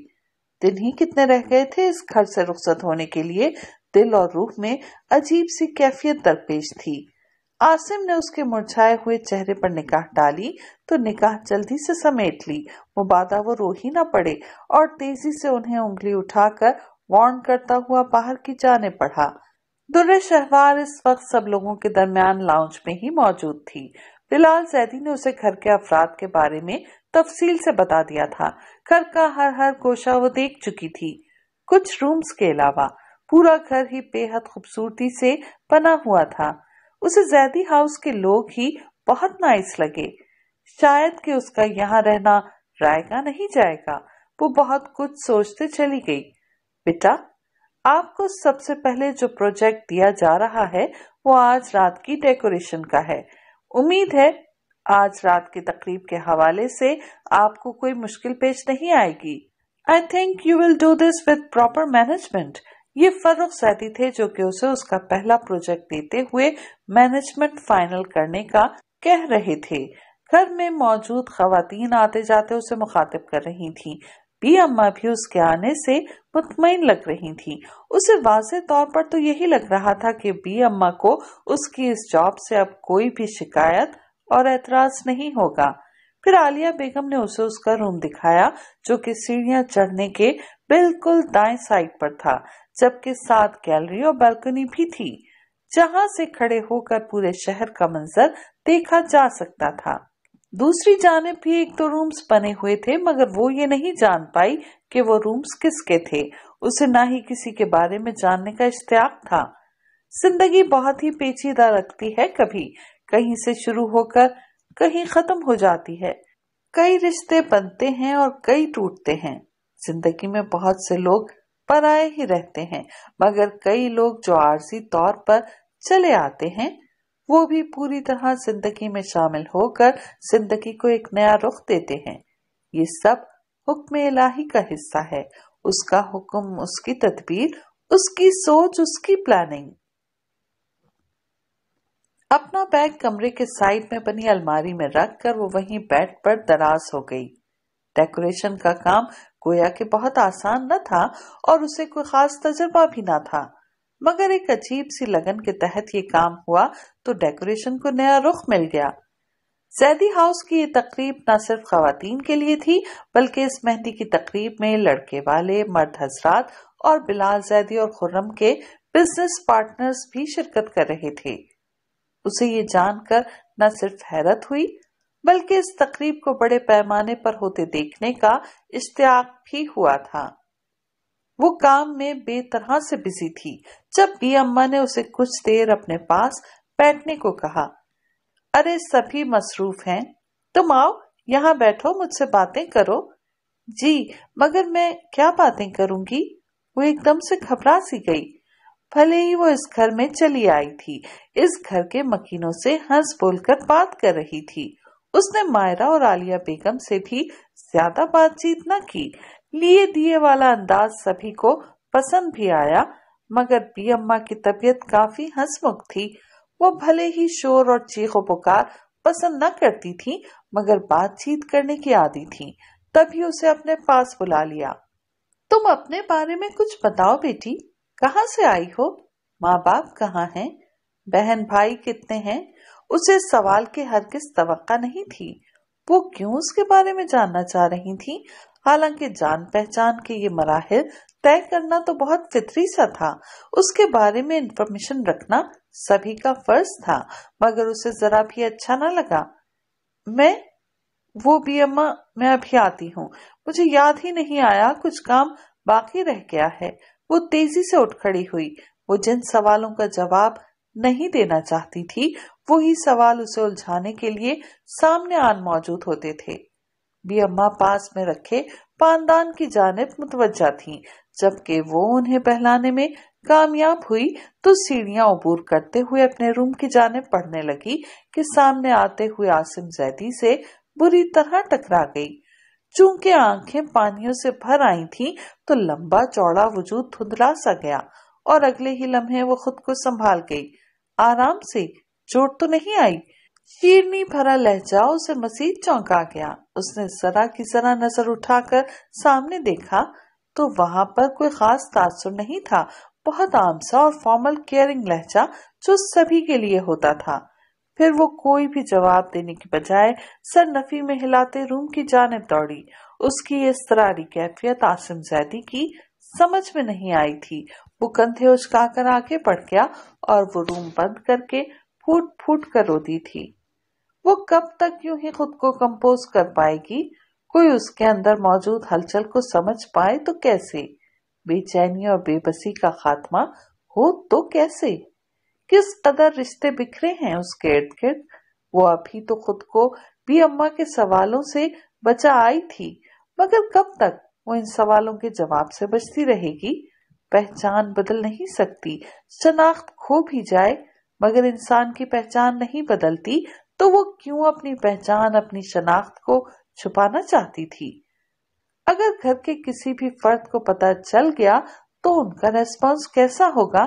दिन ही कितने रह गए थे इस घर से रुखसत होने के लिए दिल और रूह में अजीब सी कैफियत दरपेश थी आसिम ने उसके मुरझाए हुए चेहरे पर निकाह डाली तो निकाह जल्दी से समेट ली मुबादा वो रो ही ना पड़े और तेजी से उन्हें उंगली उठाकर वार्न करता हुआ बाहर की जाने पड़ा दुर्रे शहवार इस वक्त सब लोगों के दरमियान लाउंज में ही मौजूद थी बिलाल सैदी ने उसे घर के अफराद के बारे में तफसील से बता दिया था घर का हर हर कोशा वो देख चुकी थी कुछ रूम्स के अलावा पूरा घर ही बेहद खूबसूरती से बना हुआ था उसे जैदी हाउस के लोग ही बहुत नाइस लगे शायद कि उसका यहाँ रहना रायगा नहीं जाएगा वो बहुत कुछ सोचते चली गई बेटा आपको सबसे पहले जो प्रोजेक्ट दिया जा रहा है वो आज रात की डेकोरेशन का है उम्मीद है आज रात की तकरीब के हवाले से आपको कोई मुश्किल पेश नहीं आएगी I think you will do this with proper management ये फर्रुख सैदी थे जो कि उसे उसका पहला प्रोजेक्ट देते हुए मैनेजमेंट फाइनल करने का कह रहे थे घर में मौजूद खातन आते जाते उसे मुखातिब कर रही थी भी अम्मा भी उसके आने से मुतमिन लग रही थी उसे वाज तौर पर तो यही लग रहा था कि बी अम्मा को उसकी इस जॉब से अब कोई भी शिकायत और एतराज नहीं होगा फिर आलिया बेगम ने उसे उसका रूम दिखाया जो कि सीढ़ियां चढ़ने के बिल्कुल दाएं साइड पर था जबकि साथ गैलरी और बालकनी भी थी जहां से खड़े होकर पूरे शहर का मंजर देखा जा सकता था दूसरी जानब भी एक दो तो रूम्स बने हुए थे मगर वो ये नहीं जान पाई कि वो रूम्स किसके थे उसे ना ही किसी के बारे में जानने का इश्तियाक था जिंदगी बहुत ही पेचीदा रखती है कभी कहीं से शुरू होकर कहीं खत्म हो जाती है कई रिश्ते बनते हैं और कई टूटते हैं जिंदगी में बहुत से लोग पराए ही रहते हैं मगर कई लोग जो आरजी तौर पर चले आते हैं वो भी पूरी तरह जिंदगी में शामिल होकर जिंदगी को एक नया रुख देते हैं ये सब हुक्म इलाही का हिस्सा है उसका हुक्म उसकी तदबीर उसकी सोच उसकी प्लानिंग अपना बैग कमरे के साइड में बनी अलमारी में रख कर वो वहीं बेड पर दराज हो गई डेकोरेशन का काम गोया के बहुत आसान न था और उसे कोई खास तजुर्बा भी ना था मगर एक अजीब सी लगन के तहत ये काम हुआ तो डेकोरेशन को नया रुख मिल गया सैदी हाउस की ये तकरीब न सिर्फ खातन के लिए थी बल्कि इस मेहंदी की तकरीब में लड़के वाले मर्द हजरात और बिलाल जैदी और खुर्रम के बिजनेस पार्टनर्स भी शिरकत कर रहे थे उसे ये जानकर न सिर्फ हैरत हुई बल्कि इस तकरीब को बड़े पैमाने पर होते देखने का इश्तियाक भी हुआ था वो काम में बेतरह से बिजी थी जब भी अम्मा ने उसे कुछ देर अपने पास बैठने को कहा अरे सभी मसरूफ हैं तुम आओ यहाँ बैठो मुझसे बातें करो जी मगर मैं क्या बातें करूंगी वो एकदम से घबरा सी गई भले ही वो इस घर में चली आई थी इस घर के मकीनों से हंस बोलकर बात कर रही थी उसने मायरा और आलिया बेगम से भी ज्यादा बातचीत न की लिए दिए वाला अंदाज सभी को पसंद भी आया मगर पी अम्मा की तबीयत काफी हंसमुख थी वो भले ही शोर और चीखो पुकार पसंद न करती थी मगर बातचीत करने की आदि थी तभी उसे अपने पास बुला लिया तुम अपने बारे में कुछ बताओ बेटी कहाँ से आई हो माँ बाप कहाँ हैं बहन भाई कितने हैं उसे सवाल के हर किस तवक्का नहीं थी वो क्यों उसके बारे में जानना चाह रही थी हालांकि जान पहचान के ये मराहल तय करना तो बहुत फितरी सा था उसके बारे में इंफॉर्मेशन रखना सभी का फर्ज था मगर उसे जरा भी अच्छा ना लगा मैं वो भी अम्मा मैं अभी आती हूँ मुझे याद ही नहीं आया कुछ काम बाकी रह गया है वो तेजी से उठ खड़ी हुई वो जिन सवालों का जवाब नहीं देना चाहती थी वही सवाल उसे उलझाने के लिए सामने आन मौजूद होते थे भी अम्मा पास में रखे पानदान की जानब मुतवजा थी जबकि वो उन्हें बहलाने में कामयाब हुई तो सीढ़ियां उबूर करते हुए अपने रूम की जानब पढ़ने लगी कि सामने आते हुए आसिम जैदी से बुरी तरह टकरा गई चूंकि आंखें पानियों से भर आई थीं, तो लंबा चौड़ा वजूद धुंधला सा गया और अगले ही लम्हे वो खुद को संभाल गई आराम से चोट तो नहीं आई चीरनी भरा लहजा उसे मसीद चौंका गया उसने जरा की जरा नजर उठाकर सामने देखा तो वहां पर कोई खास तासुर नहीं था बहुत आम सा और फॉर्मल केयरिंग लहजा जो सभी के लिए होता था फिर वो कोई भी जवाब देने के बजाय सर नफी में हिलाते रूम की जानब दौड़ी उसकी इस इसरारी कैफियत आसिम जैदी की समझ में नहीं आई थी वो कंधे उचकाकर आगे बढ़ गया और वो रूम बंद करके फूट फूट कर रोती थी वो कब तक यूं ही खुद को कंपोज कर पाएगी कोई उसके अंदर मौजूद हलचल को समझ पाए तो कैसे बेचैनी और बेबसी का खात्मा हो तो कैसे किस कदर रिश्ते बिखरे हैं उसके इर्द गिर्द वो अभी तो खुद को भी अम्मा के सवालों से बचा आई थी मगर कब तक वो इन सवालों के जवाब से बचती रहेगी पहचान बदल नहीं सकती शनाख्त खो भी जाए मगर इंसान की पहचान नहीं बदलती तो वो क्यों अपनी पहचान अपनी शनाख्त को छुपाना चाहती थी अगर घर के किसी भी फर्द को पता चल गया तो उनका रेस्पॉन्स कैसा होगा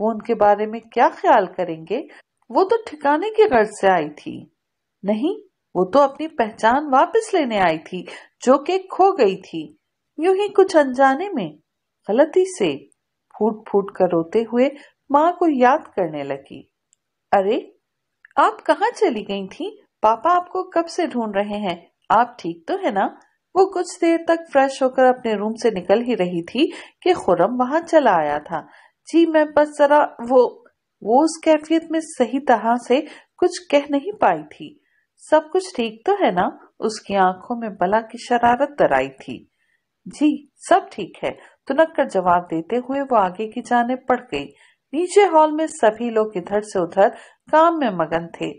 वो उनके बारे में क्या ख्याल करेंगे वो तो ठिकाने की गर्ज से आई थी नहीं वो तो अपनी पहचान वापस लेने आई थी जो कि खो गई थी यूं ही कुछ अनजाने में गलती से फूट फूट कर रोते हुए माँ को याद करने लगी अरे आप कहाँ चली गई थी पापा आपको कब से ढूंढ रहे हैं आप ठीक तो है ना वो कुछ देर तक फ्रेश होकर अपने रूम से निकल ही रही थी कि खुरम वहां चला आया था जी मैं बस जरा वो वो उस कैफियत में सही तरह से कुछ कह नहीं पाई थी सब कुछ ठीक तो है ना उसकी आंखों में बला की शरारत आई थी जी सब ठीक है तुनक कर जवाब देते हुए वो आगे की जाने पड़ गई नीचे हॉल में सभी लोग इधर से उधर काम में मगन थे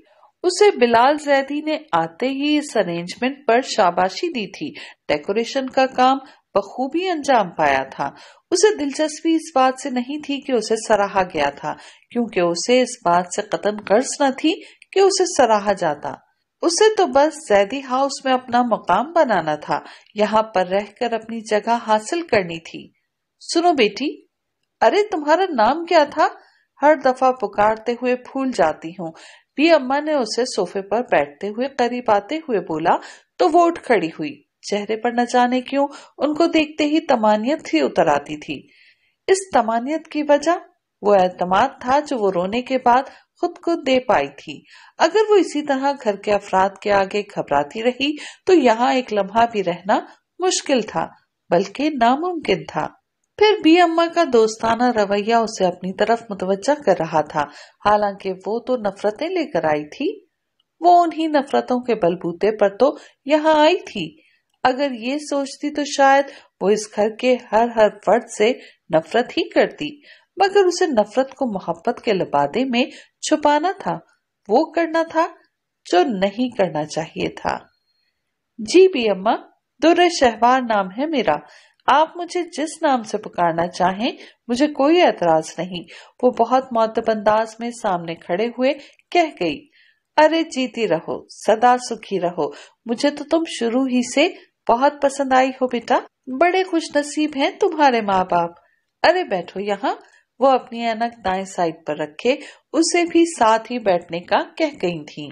उसे बिलाल जैदी ने आते ही इस अरेंजमेंट पर शाबाशी दी थी डेकोरेशन का काम बखूबी अंजाम पाया था उसे दिलचस्पी इस बात से नहीं थी कि उसे सराहा गया था क्योंकि उसे इस बात से कतन गर्ज न थी कि उसे सराहा जाता उसे तो बस जैदी हाउस में अपना मकाम बनाना था यहाँ पर रहकर अपनी जगह हासिल करनी थी सुनो बेटी अरे तुम्हारा नाम क्या था हर दफा पुकारते हुए फूल जाती हूँ भी अम्मा ने उसे सोफे पर बैठते हुए करीब आते हुए बोला तो वो उठ खड़ी हुई चेहरे पर न जाने क्यों उनको देखते ही तमानियत ही उतर आती थी इस तमानियत की वजह वो एतमाद था जो वो रोने के बाद खुद को दे पाई थी अगर वो इसी तरह घर के अफराद के आगे घबराती रही तो यहाँ एक लम्हा भी रहना मुश्किल था बल्कि नामुमकिन था फिर भी अम्मा का दोस्ताना रवैया उसे अपनी तरफ मुतवजह कर रहा था हालांकि वो तो नफरतें लेकर आई थी वो उन्हीं नफरतों के बलबूते पर तो यहाँ आई थी अगर ये सोचती तो शायद वो इस घर के हर हर फर्द से नफरत ही करती मगर उसे नफरत को मोहब्बत के लबादे में छुपाना था वो करना था जो नहीं करना चाहिए था जी भी अम्मा दुर्रे शहवार नाम है मेरा आप मुझे जिस नाम से पुकारना चाहें मुझे कोई एतराज नहीं वो बहुत मोतब अंदाज में सामने खड़े हुए कह गई अरे जीती रहो सदा सुखी रहो मुझे तो तुम शुरू ही से बहुत पसंद आई हो बेटा बड़े खुश नसीब है तुम्हारे माँ बाप अरे बैठो यहाँ वो अपनी अनक दाएं साइड पर रखे उसे भी साथ ही बैठने का कह गई थी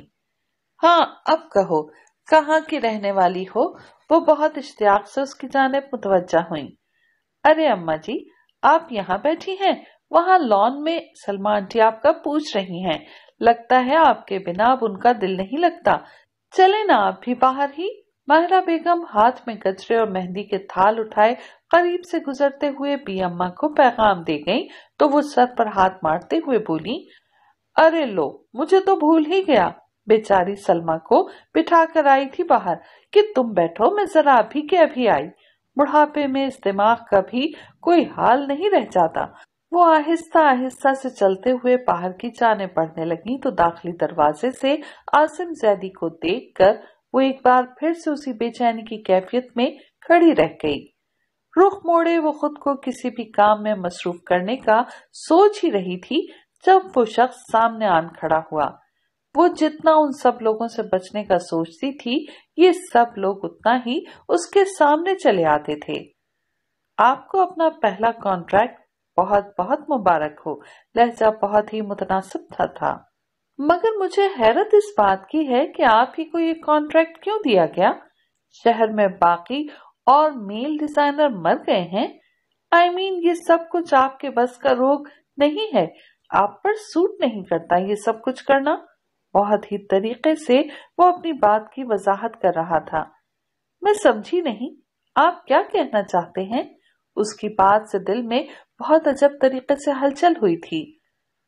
हाँ अब कहो कहाँ की रहने वाली हो वो बहुत इश्तियाक से उसकी जानब मुतवजा हुई अरे अम्मा जी आप यहाँ बैठी हैं वहाँ लॉन में सलमान जी आपका पूछ रही हैं लगता है आपके बिना अब उनका दिल नहीं लगता चले ना आप भी बाहर ही माहिरा बेगम हाथ में गजरे और मेहंदी के थाल उठाए करीब से गुजरते हुए बी अम्मा को पैगाम दे गई तो वो सर पर हाथ मारते हुए बोली अरे लो मुझे तो भूल ही गया बेचारी सलमा को बिठा कर आई थी बाहर कि तुम बैठो मैं जरा अभी के अभी आई बुढ़ापे में इस दिमाग का भी कोई हाल नहीं रह जाता वो आहिस्ता आहिस्ता से चलते हुए बाहर की जाने पड़ने लगी तो दाखिली दरवाजे से आसिम जैदी को देखकर वो एक बार फिर से उसी बेचैनी की कैफियत में खड़ी रह गई रुख मोड़े वो खुद को किसी भी काम में मसरूफ करने का सोच ही रही थी जब वो शख्स सामने आन खड़ा हुआ वो जितना उन सब लोगों से बचने का सोचती थी ये सब लोग उतना ही उसके सामने चले आते थे आपको अपना पहला कॉन्ट्रैक्ट बहुत बहुत मुबारक हो लहजा बहुत ही मुतनासिब था था मगर मुझे हैरत इस बात की है कि आप ही को ये कॉन्ट्रैक्ट क्यों दिया गया शहर में बाकी और मेल डिजाइनर मर गए हैं आई I मीन mean, ये सब कुछ आपके बस का रोग नहीं है आप पर सूट नहीं करता ये सब कुछ करना बहुत ही तरीके से वो अपनी बात की वजाहत कर रहा था मैं समझी नहीं आप क्या कहना चाहते हैं उसकी बात से दिल में बहुत अजब तरीके से हलचल हुई थी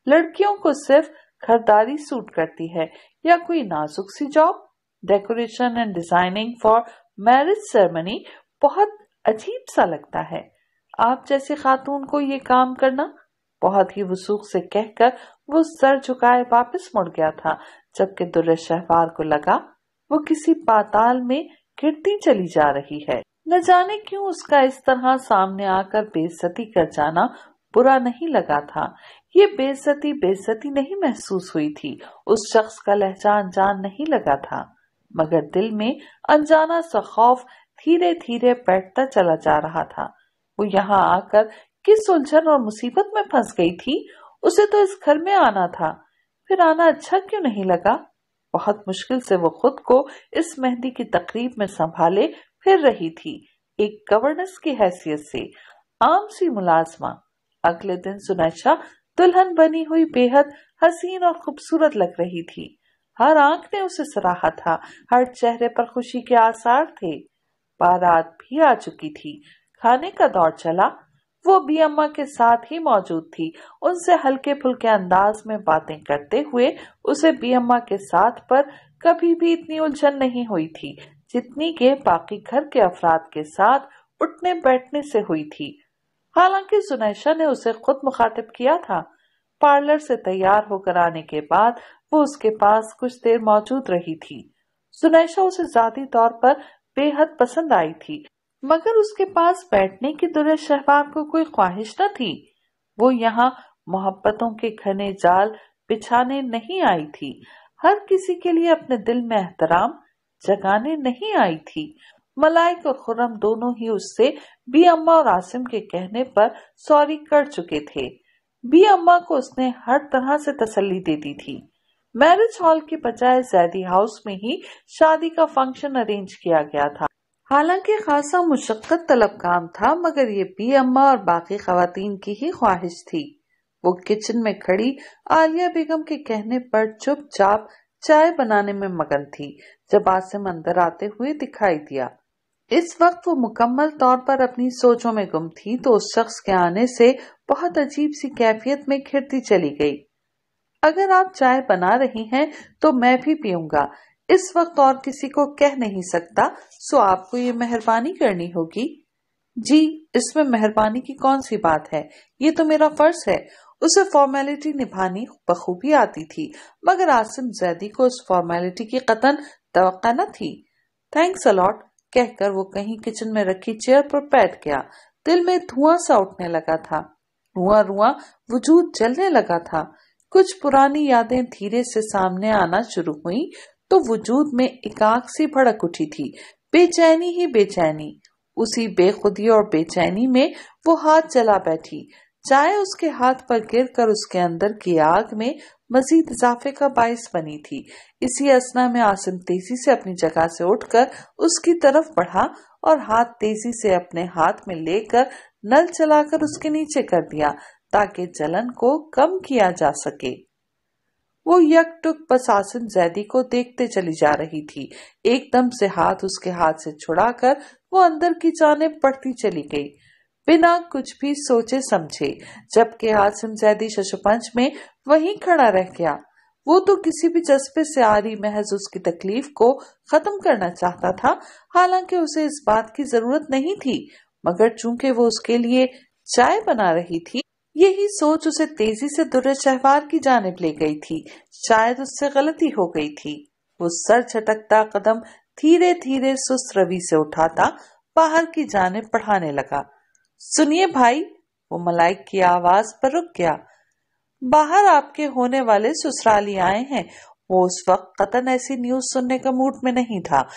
लड़कियों को सिर्फ खरीदारी सूट करती है या कोई नाजुक सी job decoration and designing for marriage ceremony बहुत अजीब सा लगता है आप जैसे खातून को ये काम करना बहुत ही वसूख से कहकर वो सर झुकाए वापस मुड़ गया था जबकि दुर्शहवार को लगा वो किसी पाताल में गिरती चली जा रही है न जाने क्यों उसका इस तरह सामने आकर बेजती कर जाना बुरा नहीं लगा था ये बेजती बेजती नहीं महसूस हुई थी उस शख्स का लहजा अनजान नहीं लगा था मगर दिल में अनजाना सा खौफ धीरे धीरे बैठता चला जा रहा था वो यहाँ आकर किस उलझन और मुसीबत में फंस गई थी उसे तो इस घर में आना था फिर आना अच्छा क्यों नहीं लगा बहुत मुश्किल से वो खुद को इस मेहंदी की तकरीब में संभाले फिर रही थी एक गवर्नेंस की हैसियत से आम सी मुलाजमा अगले दिन सुनैशा दुल्हन बनी हुई बेहद हसीन और खूबसूरत लग रही थी हर आंख ने उसे सराहा था हर चेहरे पर खुशी के आसार थे बारात भी आ चुकी थी खाने का दौर चला वो भी अम्मा के साथ ही मौजूद थी उनसे हल्के फुल्के अंदाज में बातें करते हुए उसे भी अम्मा के साथ पर कभी भी इतनी उलझन नहीं हुई थी जितनी के बाकी घर के अफराद के साथ उठने बैठने से हुई थी हालांकि सुनैशा ने उसे खुद मुखातिब किया था पार्लर से तैयार होकर आने के बाद वो उसके पास कुछ देर मौजूद रही थी सुनैशा उसे जाती तौर पर बेहद पसंद आई थी मगर उसके पास बैठने की दुरस शहबाब को कोई ख्वाहिश न थी वो यहाँ मोहब्बतों के घने जाल बिछाने नहीं आई थी हर किसी के लिए अपने दिल में एहतराम जगाने नहीं आई थी मलाइक और खुरम दोनों ही उससे बी अम्मा और आसिम के कहने पर सॉरी कर चुके थे बी अम्मा को उसने हर तरह से तसल्ली दे दी थी मैरिज हॉल के बजाय जैदी हाउस में ही शादी का फंक्शन अरेंज किया गया था हालांकि खासा मुशक्क़त तलब काम था मगर ये पी अम्मा और बाकी खातन की ही ख्वाहिश थी वो किचन में खड़ी आलिया बेगम के कहने पर चुपचाप चाय बनाने में मगन थी जब आसिम अंदर आते हुए दिखाई दिया इस वक्त वो मुकम्मल तौर पर अपनी सोचों में गुम थी तो उस शख्स के आने से बहुत अजीब सी कैफियत में खिड़ती चली गई अगर आप चाय बना रही हैं तो मैं भी पीऊंगा इस वक्त और किसी को कह नहीं सकता सो आपको ये मेहरबानी करनी होगी जी इसमें मेहरबानी की कौन सी बात है ये तो मेरा फर्ज है उसे फॉर्मेलिटी निभानी बखूबी आती थी मगर आसिम जैदी को उस फॉर्मेलिटी की कतन तो न थी थैंक्स अलॉट कहकर वो कहीं किचन में रखी चेयर पर बैठ गया दिल में धुआं सा उठने लगा था रुआ रुआ वजूद जलने लगा था कुछ पुरानी यादें धीरे से सामने आना शुरू हुई तो वजूद में एकाक सी भड़क उठी थी बेचैनी ही बेचैनी उसी बेखुदी और बेचैनी में वो हाथ चला बैठी चाय उसके हाथ पर गिर कर उसके अंदर की आग में मजीद इजाफे का बायस बनी थी इसी असना में आसिम तेजी से अपनी जगह से उठकर उसकी तरफ बढ़ा और हाथ तेजी से अपने हाथ में लेकर नल चलाकर उसके नीचे कर दिया ताकि जलन को कम किया जा सके वो यकटुक बस आसिम जैदी को देखते चली जा रही थी एकदम से हाथ उसके हाथ से छुड़ाकर वो अंदर की जाने पड़ती चली गई बिना कुछ भी सोचे समझे जबकि आसिम जैदी शशपंच में वहीं खड़ा रह गया वो तो किसी भी जज्बे से आ रही महज उसकी तकलीफ को खत्म करना चाहता था हालांकि उसे इस बात की जरूरत नहीं थी मगर चूंकि वो उसके लिए चाय बना रही थी यही सोच उसे तेजी से दुर्र शहवार की जानब ले गई थी शायद उससे गलती हो गई थी वो सर झटकता कदम धीरे धीरे सुस्त रवि से उठाता बाहर की जानब पढ़ाने लगा सुनिए भाई वो मलाइक की आवाज पर रुक गया बाहर आपके होने वाले ससुराली आए हैं वो उस वक्त कतन ऐसी न्यूज सुनने का मूड में नहीं था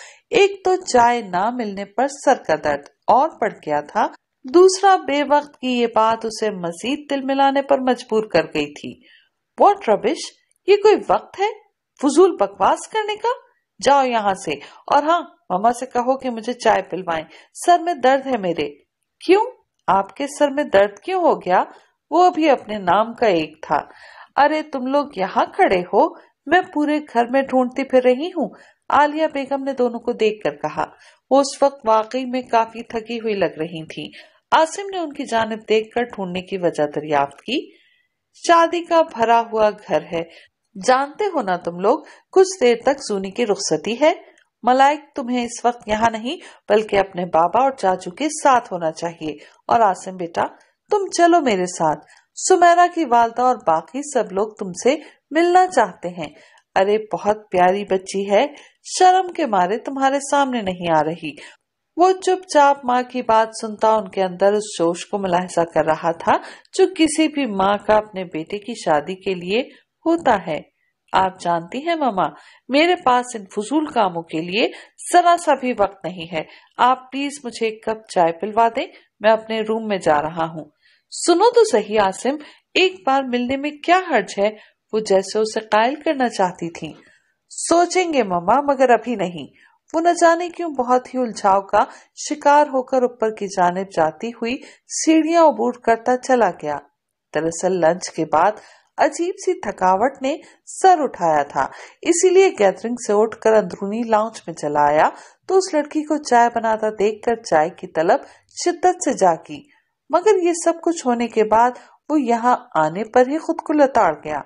एक तो चाय ना मिलने पर सर का दर्द और पड़ गया था दूसरा बेवक्त की ये बात उसे मजीद दिल मिलाने पर मजबूर कर गई थी वॉट रबिश ये कोई वक्त है फजूल बकवास करने का जाओ यहाँ से और हाँ मामा से कहो कि मुझे चाय पिलवाएं सर में दर्द है मेरे क्यों आपके सर में दर्द क्यों हो गया वो भी अपने नाम का एक था अरे तुम लोग यहाँ खड़े हो मैं पूरे घर में ढूंढती फिर रही हूँ आलिया बेगम ने दोनों को देखकर कहा वो उस वक्त वाकई में काफी थकी हुई लग रही थी आसिम ने उनकी जानब देखकर ढूंढने की वजह दरियाफ्त की शादी का भरा हुआ घर है जानते हो ना तुम लोग कुछ देर तक जूनी की रुखसती है मलाइक तुम्हें इस वक्त यहाँ नहीं बल्कि अपने बाबा और चाचू के साथ होना चाहिए और आसिम बेटा तुम चलो मेरे साथ सुमेरा की वालदा और बाकी सब लोग तुमसे मिलना चाहते हैं अरे बहुत प्यारी बच्ची है शर्म के मारे तुम्हारे सामने नहीं आ रही वो चुपचाप माँ की बात सुनता उनके अंदर उस जोश को मुलाहजा कर रहा था जो किसी भी माँ का अपने बेटे की शादी के लिए होता है आप जानती हैं मामा मेरे पास इन फजूल कामों के लिए जरा सा भी वक्त नहीं है आप प्लीज मुझे एक कप चाय पिलवा दें मैं अपने रूम में जा रहा हूँ सुनो तो सही आसिम एक बार मिलने में क्या हर्ज है वो जैसे उसे कायल करना चाहती थी सोचेंगे ममा मगर अभी नहीं वो न जाने क्यों बहुत ही उलझाव का शिकार होकर ऊपर की जानब जाती हुई सीढ़ियां उबूर करता चला गया दरअसल लंच के बाद अजीब सी थकावट ने सर उठाया था इसीलिए गैदरिंग से उठकर अंदरूनी लाउंज में चला आया तो उस लड़की को चाय बनाता देखकर चाय की तलब शिद्दत से जागी मगर ये सब कुछ होने के बाद वो यहाँ आने पर ही खुद को लताड़ गया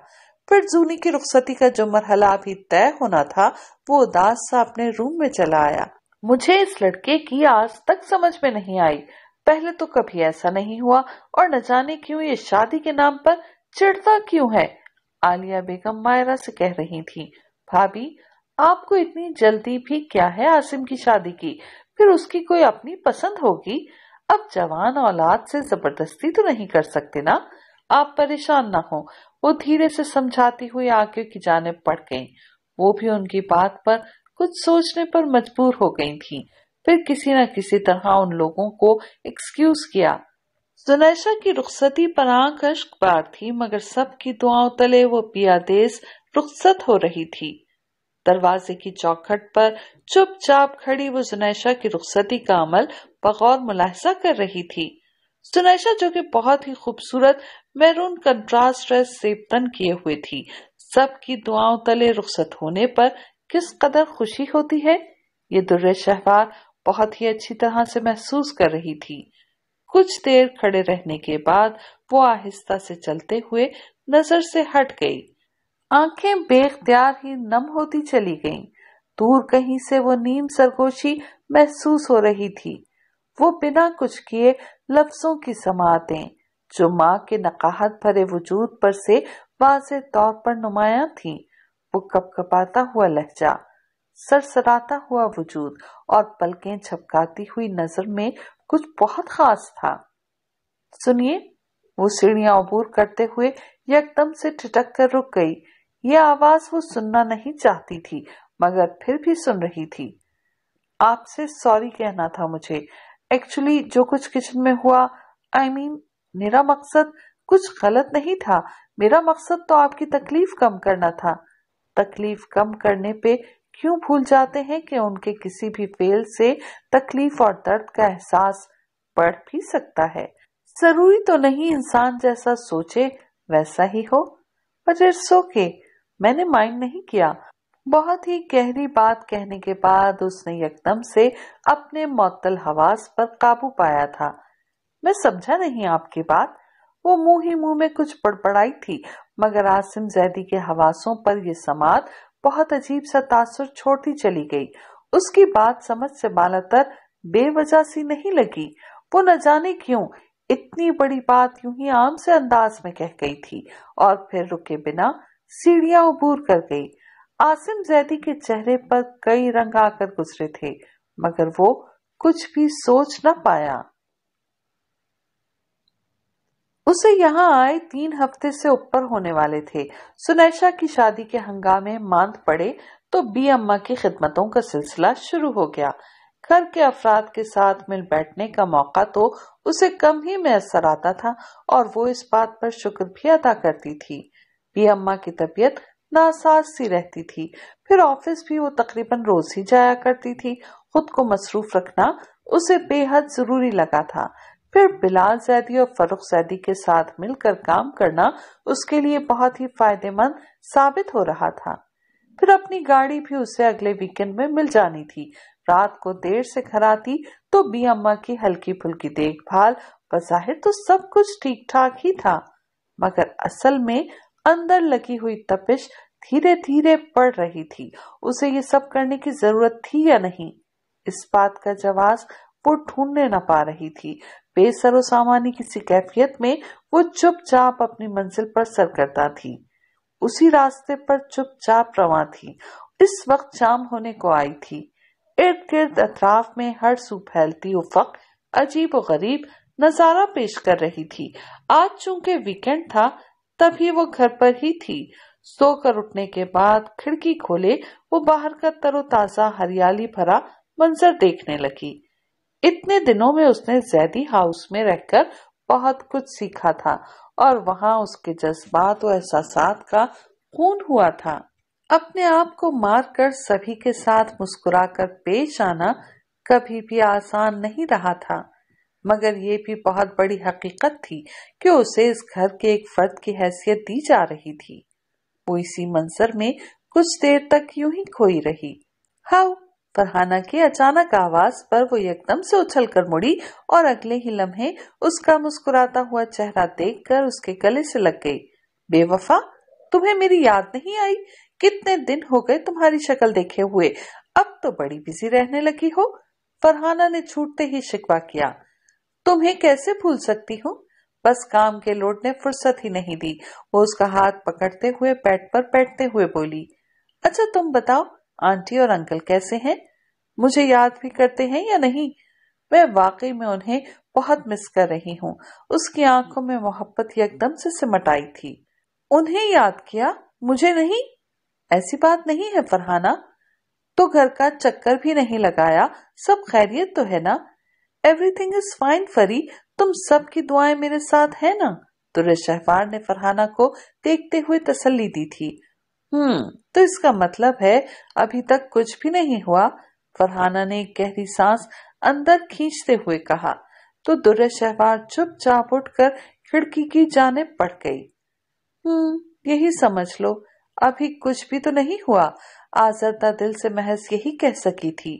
फिर जूनी की रुखसती का जो मरहला अभी तय होना था वो उदास सा अपने रूम में चला आया मुझे इस लड़के की आज तक समझ में नहीं आई पहले तो कभी ऐसा नहीं हुआ और न जाने क्यों ये शादी के नाम पर चिड़ता क्यों है आलिया बेगम मायरा से कह रही थी भाभी आपको इतनी जल्दी भी क्या है आसिम की शादी की फिर उसकी कोई अपनी पसंद होगी अब जवान औलाद से जबरदस्ती तो नहीं कर सकते ना आप परेशान ना हो वो धीरे से समझाती हुई आगे की जाने पड़ गई वो भी उनकी बात पर कुछ सोचने पर मजबूर हो गई थी फिर किसी न किसी तरह उन लोगों को एक्सक्यूज किया जुनैशा की रुखसती पर आंकश बार थी मगर सबकी दुआओं तले वो देश रुखसत हो रही थी दरवाजे की चौखट पर चुपचाप खड़ी वो जुनैशा की रुखसती का अमल बगौर मुलाहसा कर रही थी सुनैशा जो कि बहुत ही खूबसूरत मैरून कंट्रास ड्रेस से तन किए हुए थी सबकी दुआओं तले रुखसत होने पर किस कदर खुशी होती है ये दुर्र शहवार बहुत ही अच्छी तरह से महसूस कर रही थी कुछ देर खड़े रहने के बाद वो आहिस्ता से चलते हुए नजर से हट गई आंखें बेख्तियार ही नम होती चली गईं। दूर कहीं से वो नीम सरगोशी महसूस हो रही थी वो बिना कुछ किए लफ्जों की समातें जो माँ के नकाहत भरे वजूद पर से वाज तौर पर नुमाया थी वो कपकपाता हुआ लहजा सरसराता हुआ वजूद और पलकें छपकाती हुई नजर में कुछ बहुत खास था सुनिए वो सीढ़ियां अबूर करते हुए एकदम से ठिटक कर रुक गई ये आवाज वो सुनना नहीं चाहती थी मगर फिर भी सुन रही थी आपसे सॉरी कहना था मुझे एक्चुअली जो कुछ किचन में हुआ आई I मीन mean, मेरा मकसद कुछ गलत नहीं था मेरा मकसद तो आपकी तकलीफ कम करना था तकलीफ कम करने पे क्यों भूल जाते हैं कि उनके किसी भी फेल से तकलीफ और दर्द का एहसास बढ़ भी सकता है जरूरी तो नहीं इंसान जैसा सोचे वैसा ही हो बट इट्स ओके मैंने माइंड नहीं किया बहुत ही गहरी बात कहने के बाद उसने यकदम से अपने मौतल हवास पर काबू पाया था मैं समझा नहीं आपकी बात वो मुंह ही मुंह में कुछ पड़पड़ाई थी मगर आसिम जैदी के हवासों पर यह समात बहुत अजीब सा तासुर छोड़ती चली गई उसकी बात समझ से बालातर बेवजह सी नहीं लगी वो न जाने क्यों इतनी बड़ी बात यूं ही आम से अंदाज में कह गई थी और फिर रुके बिना सीढ़ियां उबूर कर गई आसिम जैदी के चेहरे पर कई रंग आकर गुजरे थे मगर वो कुछ भी सोच न पाया उसे यहाँ आए तीन हफ्ते से ऊपर होने वाले थे सुनैशा की शादी के हंगामे मांद पड़े तो बी अम्मा की खिदमतों का सिलसिला शुरू हो गया घर के अफराद के साथ मिल बैठने का मौका तो उसे कम ही मैसर आता था और वो इस बात पर शुक्र भी अदा करती थी बी अम्मा की तबीयत नासाज सी रहती थी फिर ऑफिस भी वो तकरीबन रोज ही जाया करती थी खुद को मसरूफ रखना उसे बेहद जरूरी लगा था फिर बिलाल जैदी और फरुख जैदी के साथ मिलकर काम करना उसके लिए बहुत ही फायदेमंद साबित हो रहा था फिर अपनी गाड़ी भी उसे अगले वीकेंड में मिल जानी थी रात को देर से घर आती तो बी अम्मा की हल्की फुल्की देखभाल बजाहिर तो सब कुछ ठीक ठाक ही था मगर असल में अंदर लगी हुई तपिश धीरे धीरे पड़ रही थी उसे ये सब करने की जरूरत थी या नहीं इस बात का जवाब वो ढूंढने न पा रही थी सामान्य किसी कैफियत में वो चुपचाप अपनी मंजिल पर सर करता थी उसी रास्ते पर चुपचाप रवा थी इस वक्त शाम होने को आई थी इर्द गिर्द अतराफ में हर सू फैलती उफक अजीब और गरीब नजारा पेश कर रही थी आज चूंकि वीकेंड था तभी वो घर पर ही थी सोकर उठने के बाद खिड़की खोले वो बाहर का तरोताजा हरियाली भरा मंजर देखने लगी इतने दिनों में उसने जैदी हाउस में रहकर बहुत कुछ सीखा था और वहां उसके जज्बात और एहसास का खून हुआ था अपने आप को मारकर सभी के साथ मुस्कुराकर पेश आना कभी भी आसान नहीं रहा था मगर ये भी बहुत बड़ी हकीकत थी कि उसे इस घर के एक फर्द की हैसियत दी जा रही थी वो इसी मंजर में कुछ देर तक यूं ही खोई रही हाउ फरहाना की अचानक आवाज पर वो एकदम से उछल कर मुड़ी और अगले ही लम्हे उसका मुस्कुराता हुआ चेहरा देखकर उसके गले से लग गई बेवफा तुम्हें मेरी याद नहीं आई कितने दिन हो गए तुम्हारी शक्ल देखे हुए अब तो बड़ी बिजी रहने लगी हो फरहाना ने छूटते ही शिकवा किया तुम्हें कैसे भूल सकती हूँ बस काम के लोड ने फुर्सत ही नहीं दी वो उसका हाथ पकड़ते हुए पैट पर बैठते हुए बोली अच्छा तुम बताओ आंटी और अंकल कैसे हैं मुझे याद भी करते हैं या नहीं मैं वाकई में उन्हें बहुत मिस कर रही हूँ उसकी आंखों में मोहब्बत एकदम से सिमट आई थी उन्हें याद किया मुझे नहीं ऐसी बात नहीं है फरहाना तो घर का चक्कर भी नहीं लगाया सब खैरियत तो है ना एवरीथिंग इज फाइन फरी तुम सब की दुआएं मेरे साथ है ना तो शहवार ने फरहाना को देखते हुए तसल्ली दी थी हम्म तो इसका मतलब है अभी तक कुछ भी नहीं हुआ फरहाना ने गहरी सांस अंदर खींचते हुए कहा तो दुर्र शहबार चुपचाप उठकर खिड़की की जाने पड़ गई हम्म यही समझ लो अभी कुछ भी तो नहीं हुआ आजादा दिल से महज यही कह सकी थी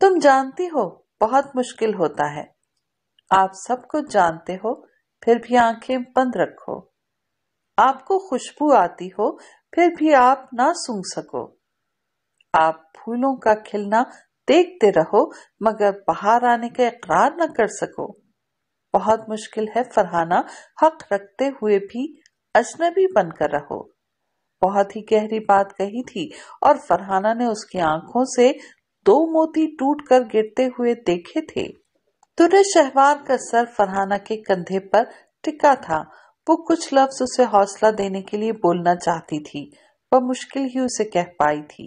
तुम जानती हो बहुत मुश्किल होता है आप सब कुछ जानते हो फिर भी आंखें बंद रखो आपको खुशबू आती हो फिर भी आप ना सूंघ सको आप फूलों का खिलना देखते रहो मगर बाहर आने का इकरार न कर सको बहुत मुश्किल है फरहाना हक रखते हुए भी अजनबी बनकर रहो बहुत ही गहरी बात कही थी और फरहाना ने उसकी आंखों से दो मोती टूट कर गिरते हुए देखे थे तुरे शहवार का सर फरहाना के कंधे पर टिका था वो कुछ लफ्ज उसे हौसला देने के लिए बोलना चाहती थी पर मुश्किल ही उसे कह पाई थी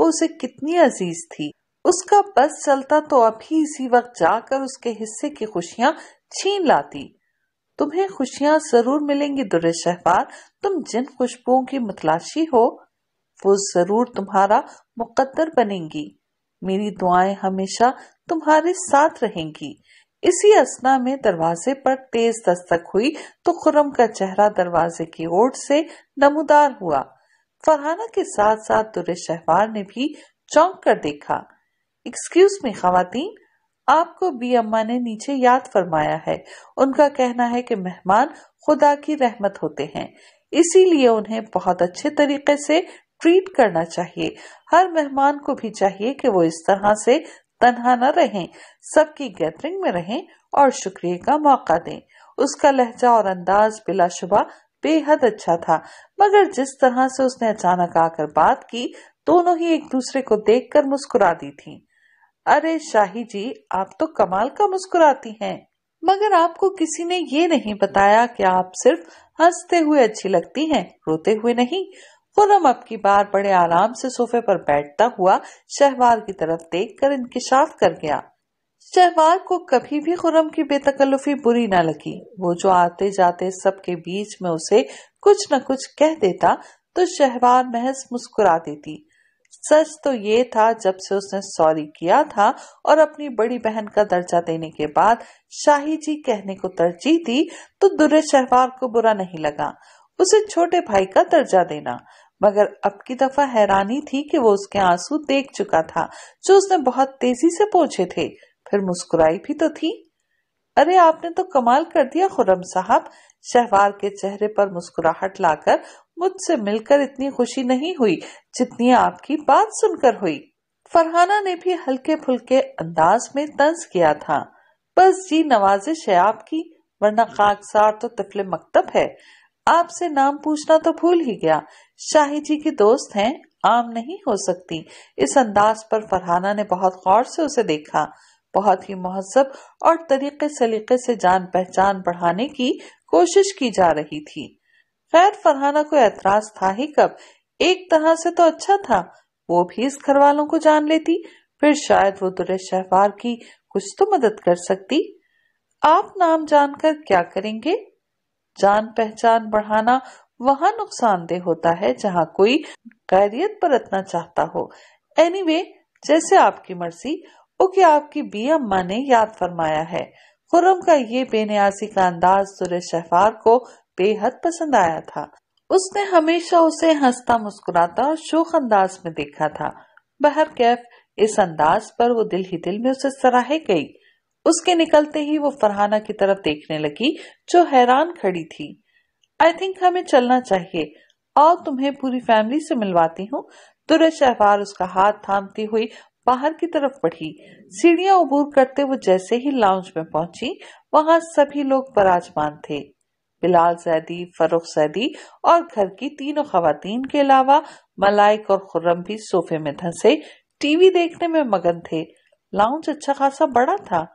वो उसे कितनी अजीज थी उसका बस चलता तो अभी इसी वक्त जाकर उसके हिस्से की खुशियां छीन लाती तुम्हें खुशियां जरूर मिलेंगी दुर शहबार तुम जिन खुशबुओं की मतलाशी हो वो जरूर तुम्हारा मुकद्दर बनेंगी मेरी दुआएं हमेशा तुम्हारे साथ रहेंगी इसी असना में दरवाजे पर तेज दस्तक हुई तो खुरम का चेहरा दरवाजे की ओर से नमोदार हुआ फरहाना के साथ साथ दुरे शहवार ने भी चौंक कर देखा एक्सक्यूज मी खातन आपको बी अम्मा ने नीचे याद फरमाया है उनका कहना है कि मेहमान खुदा की रहमत होते हैं इसीलिए उन्हें बहुत अच्छे तरीके से ट्रीट करना चाहिए हर मेहमान को भी चाहिए कि वो इस तरह से तनहा न रहें सबकी गैदरिंग में रहें और शुक्रिया का मौका दें उसका लहजा और अंदाज बिलाशुबा बेहद अच्छा था मगर जिस तरह से उसने अचानक आकर बात की दोनों ही एक दूसरे को देखकर मुस्कुरा दी थी अरे शाही जी आप तो कमाल का मुस्कुराती हैं मगर आपको किसी ने ये नहीं बताया कि आप सिर्फ हंसते हुए अच्छी लगती हैं रोते हुए नहीं खुरम अब की बार बड़े आराम से सोफे पर बैठता हुआ शहवार की तरफ देख कर इंकशाफ कर गया शहवार को कभी भी खुरम की बेतकल्लुफी बुरी न लगी वो जो आते जाते सबके बीच में उसे कुछ न कुछ कह देता तो शहवार महज मुस्कुरा देती सच तो ये था जब से उसने सॉरी किया था और अपनी बड़ी बहन का दर्जा देने के बाद शाही जी कहने को तरजीह दी तो दुरे शहवार को बुरा नहीं लगा उसे छोटे भाई का दर्जा देना मगर अब की दफा हैरानी थी कि वो उसके आंसू देख चुका था जो उसने बहुत तेजी से पोछे थे फिर मुस्कुराई भी तो थी अरे आपने तो कमाल कर दिया खुरम साहब शहवार के चेहरे पर मुस्कुराहट लाकर मुझसे मिलकर इतनी खुशी नहीं हुई जितनी आपकी बात सुनकर हुई फरहाना ने भी हल्के फुल्के अंदाज में तंज किया था बस जी नवाजिश है आपकी वरना खाकसार तो तफले मकतब है आपसे नाम पूछना तो भूल ही गया शाही जी के दोस्त हैं आम नहीं हो सकती इस अंदाज पर फरहाना ने बहुत गौर से उसे देखा बहुत ही महजब और तरीके सलीके से जान पहचान बढ़ाने की कोशिश की जा रही थी खैर फरहाना को एतराज था ही कब एक तरह से तो अच्छा था वो भी इस घर वालों को जान लेती फिर शायद वो दुरे शहवार की कुछ तो मदद कर सकती आप नाम जानकर क्या करेंगे जान पहचान बढ़ाना वहां नुकसानदेह होता है जहां कोई कैरियत बरतना चाहता हो एनीवे anyway, जैसे आपकी मर्जी ओके आपकी बी अम्मा ने याद फरमाया है खुरम का ये बेनियाजी का अंदाज सुरे शहफार को बेहद पसंद आया था उसने हमेशा उसे हंसता मुस्कुराता और शोक अंदाज में देखा था बहर कैफ इस अंदाज पर वो दिल ही दिल में उसे सराहे गई उसके निकलते ही वो फरहाना की तरफ देखने लगी जो हैरान खड़ी थी आई थिंक हमें चलना चाहिए आओ तुम्हें पूरी फैमिली से मिलवाती हूँ तुरंत शहबार उसका हाथ थामती हुई बाहर की तरफ बढ़ी सीढ़ियां उबूर करते वो जैसे ही लाउंज में पहुंची वहां सभी लोग बराजमान थे बिलाल सैदी फरुख सैदी और घर की तीनों खातन के अलावा मलाइक और खुर्रम भी सोफे में धंसे टीवी देखने में मगन थे लाउंज अच्छा खासा बड़ा था